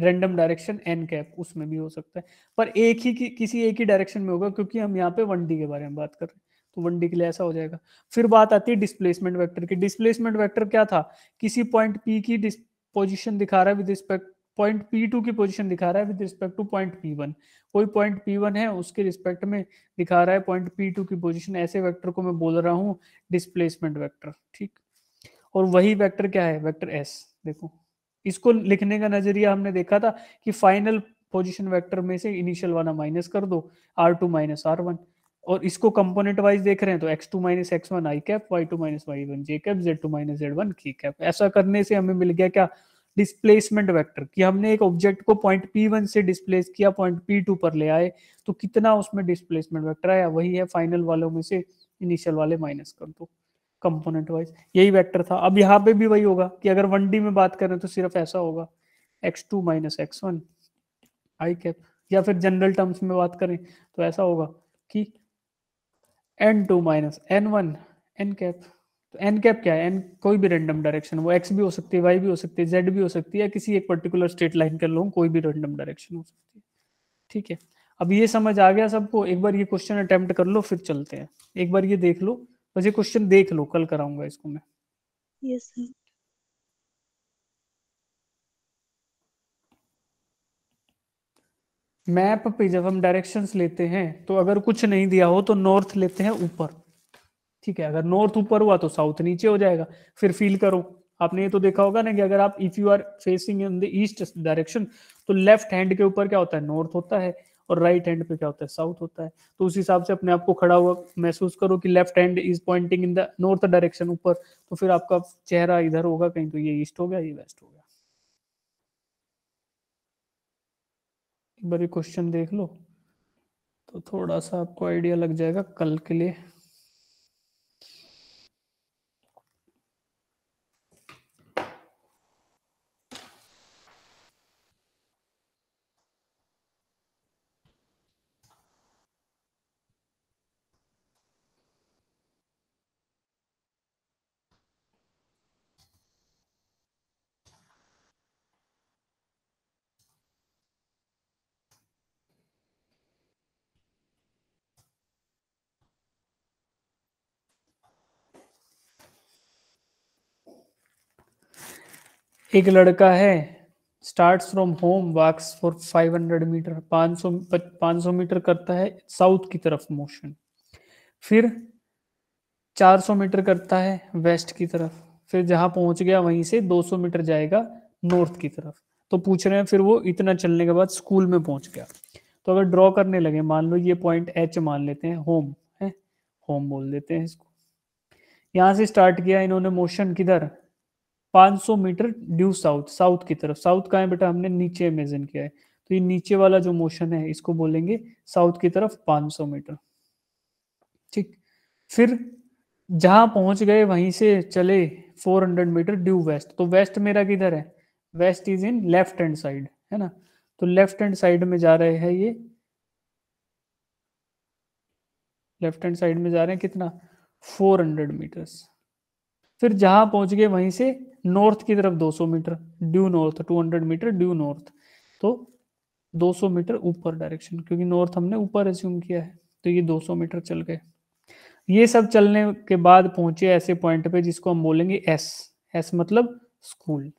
रैंडम डायरेक्शन एन कैप उसमें भी हो सकता है पर एक ही कि, किसी एक ही डायरेक्शन में होगा क्योंकि हम यहाँ पे वन डी के बारे में बात कर रहे हैं तो वनडे के लिए ऐसा हो जाएगा फिर बात आती है डिस्प्लेसमेंट वैक्टर की डिस्प्लेसमेंट वैक्टर क्या था किसी पॉइंट पी की पोजिशन दिखा रहा है with respect point P two की पोजिशन दिखा रहा है with respect to point P one कोई पॉइंट पी वन है उसके रिस्पेक्ट में दिखा रहा है पॉइंट पी टू की पोजिशन ऐसे वैक्टर को मैं बोल रहा हूँ डिस्प्लेसमेंट वैक्टर ठीक और वही वैक्टर क्या है वैक्टर एस देखो इसको लिखने का नजरिया हमने देखा था कि फाइनल पोजिशन वैक्टर में से इनिशियल वाला माइनस कर दो R two minus R one और इसको कंपोनेंट वाइज देख रहे हैं तो X two minus X one I cap Y two minus Y one J cap Z two minus Z one K cap ऐसा करने से हमें मिल गया क्या डिस्प्लेसमेंट वेक्टर कि हमने एक ऑब्जेक्ट को पॉइंट पी वन से डिस्प्लेस किया पॉइंट पी टू पर ले आए तो कितना उसमें डिस्प्लेसमेंट वेक्टर आया वही है फाइनल वालों में से इनिशियल वाले माइनस कर दो कंपोनेंट वाइज यही वेक्टर था अब यहाँ पे भी वही होगा कि अगर वन डी में बात करें तो सिर्फ ऐसा होगा X two minus X one I cap या फिर जनरल टर्म्स में बात करें तो ऐसा होगा कि N two minus N one N cap तो एन कैप क्या है एन कोई भी रेंडम डायरेक्शन वो एक्स भी हो सकती है वाई भी हो सकती है जेड भी हो सकती है किसी एक पर्टिकुलर स्टेट लाइन कर लो कोई भी रेंडम डायरेक्शन हो सकती है ठीक है अब ये समझ आ गया सबको एक बार ये क्वेश्चन अटेम्प्ट कर लो फिर चलते हैं एक बार ये देख लो बस ये क्वेश्चन देख लो कल कराऊंगा इसको मैं यस yes, सर मैप पे जब हम डायरेक्शंस लेते हैं तो अगर कुछ नहीं दिया हो तो नॉर्थ लेते हैं ऊपर ठीक है अगर नॉर्थ ऊपर हुआ तो साउथ नीचे हो जाएगा फिर फील करो आपने ये तो देखा होगा ना कि अगर आप if you are facing in the east direction तो लेफ्ट हैंड के ऊपर क्या होता है नॉर्थ होता है और राइट हैंड पे क्या होता है साउथ होता है तो उस हिसाब से अपने आप को खड़ा हुआ महसूस करो कि left hand is pointing in the north direction ऊपर तो फिर आपका चेहरा इधर होगा कहीं तो ये ईस्ट हो गया ये वेस्ट हो गया एक बार क्वेश्चन देख लो तो थोड़ा सा आपको आइडिया लग जाएगा कल के लिए एक लड़का है start from home walks for 500 metre 500 500 metre करता है साउथ की तरफ मोशन फिर 400 मीटर करता है वेस्ट की तरफ फिर जहां पहुंच गया वहीं से 200 मीटर जाएगा नॉर्थ की तरफ तो पूछ रहे हैं फिर वो इतना चलने के बाद स्कूल में पहुंच गया तो अगर ड्रॉ करने लगे मान लो ये पॉइंट एच मान लेते हैं होम है होम बोल देते हैं इसको यहां से स्टार्ट किया इन्होंने मोशन किधर 500 मीटर ड्यू साउथ साउथ की तरफ साउथ का है बेटा हमने नीचे इमेजिन किया है तो ये नीचे वाला जो मोशन है इसको बोलेंगे साउथ की तरफ 500 मीटर ठीक फिर जहां पहुंच गए वहीं से चले 400 मीटर ड्यू वेस्ट तो वेस्ट मेरा किधर है west is in left hand side है ना तो लेफ्ट हैंड साइड में जा रहे हैं ये लेफ्ट हैंड साइड में जा रहे हैं कितना 400 मीटर्स फिर जहां पहुंच गए वहीं से नॉर्थ की तरफ 200 metre due north 200 metre due north तो 200 मीटर ऊपर डायरेक्शन क्योंकि नॉर्थ हमने ऊपर एज्यूम किया है तो ये 200 मीटर चल गए ये सब चलने के बाद पहुंचे ऐसे पॉइंट पे जिसको हम बोलेंगे एस एस मतलब स्कूल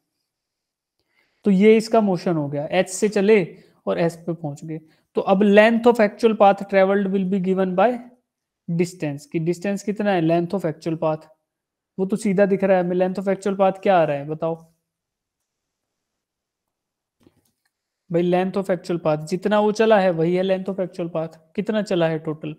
तो ये इसका मोशन हो गया एच से चले और एस पे पहुंच गए तो अब length of actual path travelled will be given by distance की डिस्टेंस कितना है लेंथ ऑफ एक्चुअल पाथ वो तो सीधा दिख रहा है हमें लेंथ ऑफ एक्चुअल पाथ क्या आ रहा है बताओ भाई लेंथ ऑफ एक्चुअल पाथ जितना वो चला है वही है लेंथ ऑफ एक्चुअल पाथ कितना चला है टोटल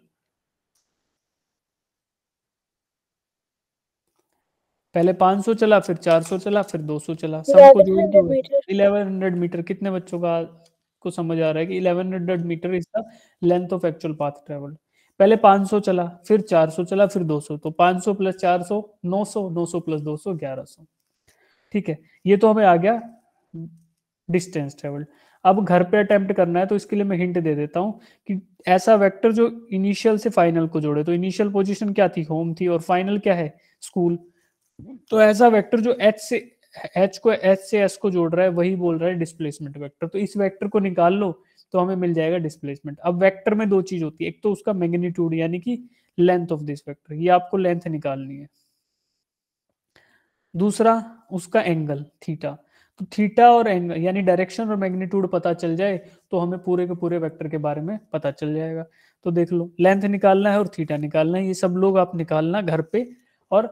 पहले 500 चला फिर 400 चला फिर 200 चला सबको इलेवन हंड्रेड मीटर कितने बच्चों का को समझ आ रहा है कि eleven hundred metre is the length of actual path travelled पहले 500 चला फिर 400 चला फिर 200 तो 500 प्लस 400 900 900 प्लस 200 1100 ठीक है ये तो हमें आ गया डिस्टेंस ट्रेवल्ड अब घर पे अटेम्प्ट करना है तो इसके लिए मैं हिंट दे देता हूँ कि ऐसा वेक्टर जो इनिशियल से फाइनल को जोड़े तो इनिशियल पोजीशन क्या थी होम थी और फाइनल क्या है स्कूल तो ऐसा वेक्टर जो एच से एच को एच से एस को जोड़ रहा है वही बोल रहा है डिस्प्लेसमेंट वेक्टर तो इस वेक्टर को निकाल लो तो हमें मिल जाएगा डिस्प्लेसमेंट अब वेक्टर में दो चीज होती है एक तो उसका मैग्नीट्यूड यानी कि लेंथ ऑफ दिस वेक्टर ये आपको लेंथ निकालनी है दूसरा उसका एंगल थीटा तो थीटा और एंगल यानी डायरेक्शन और मैग्नीट्यूड पता चल जाए तो हमें पूरे के पूरे वेक्टर के बारे में पता चल जाएगा तो देख लो लेंथ निकालना है और थीटा निकालना है ये सब लोग आप निकालना घर पे और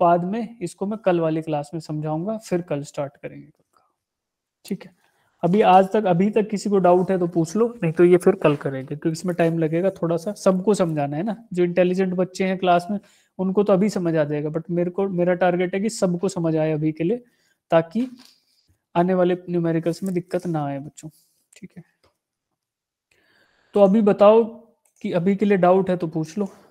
बाद में इसको मैं कल वाली क्लास में समझाऊंगा फिर कल स्टार्ट करेंगे ठीक है अभी आज तक अभी तक किसी को डाउट है तो पूछ लो नहीं तो ये फिर कल करेंगे क्योंकि इसमें टाइम लगेगा थोड़ा सा सबको समझाना है ना जो इंटेलिजेंट बच्चे हैं क्लास में उनको तो अभी समझ आ जाएगा बट मेरे को मेरा टारगेट है कि सबको समझ आए अभी के लिए ताकि आने वाले न्यूमेरिकल्स में दिक्कत ना आए बच्चों ठीक है तो अभी बताओ कि अभी के लिए डाउट है तो पूछ लो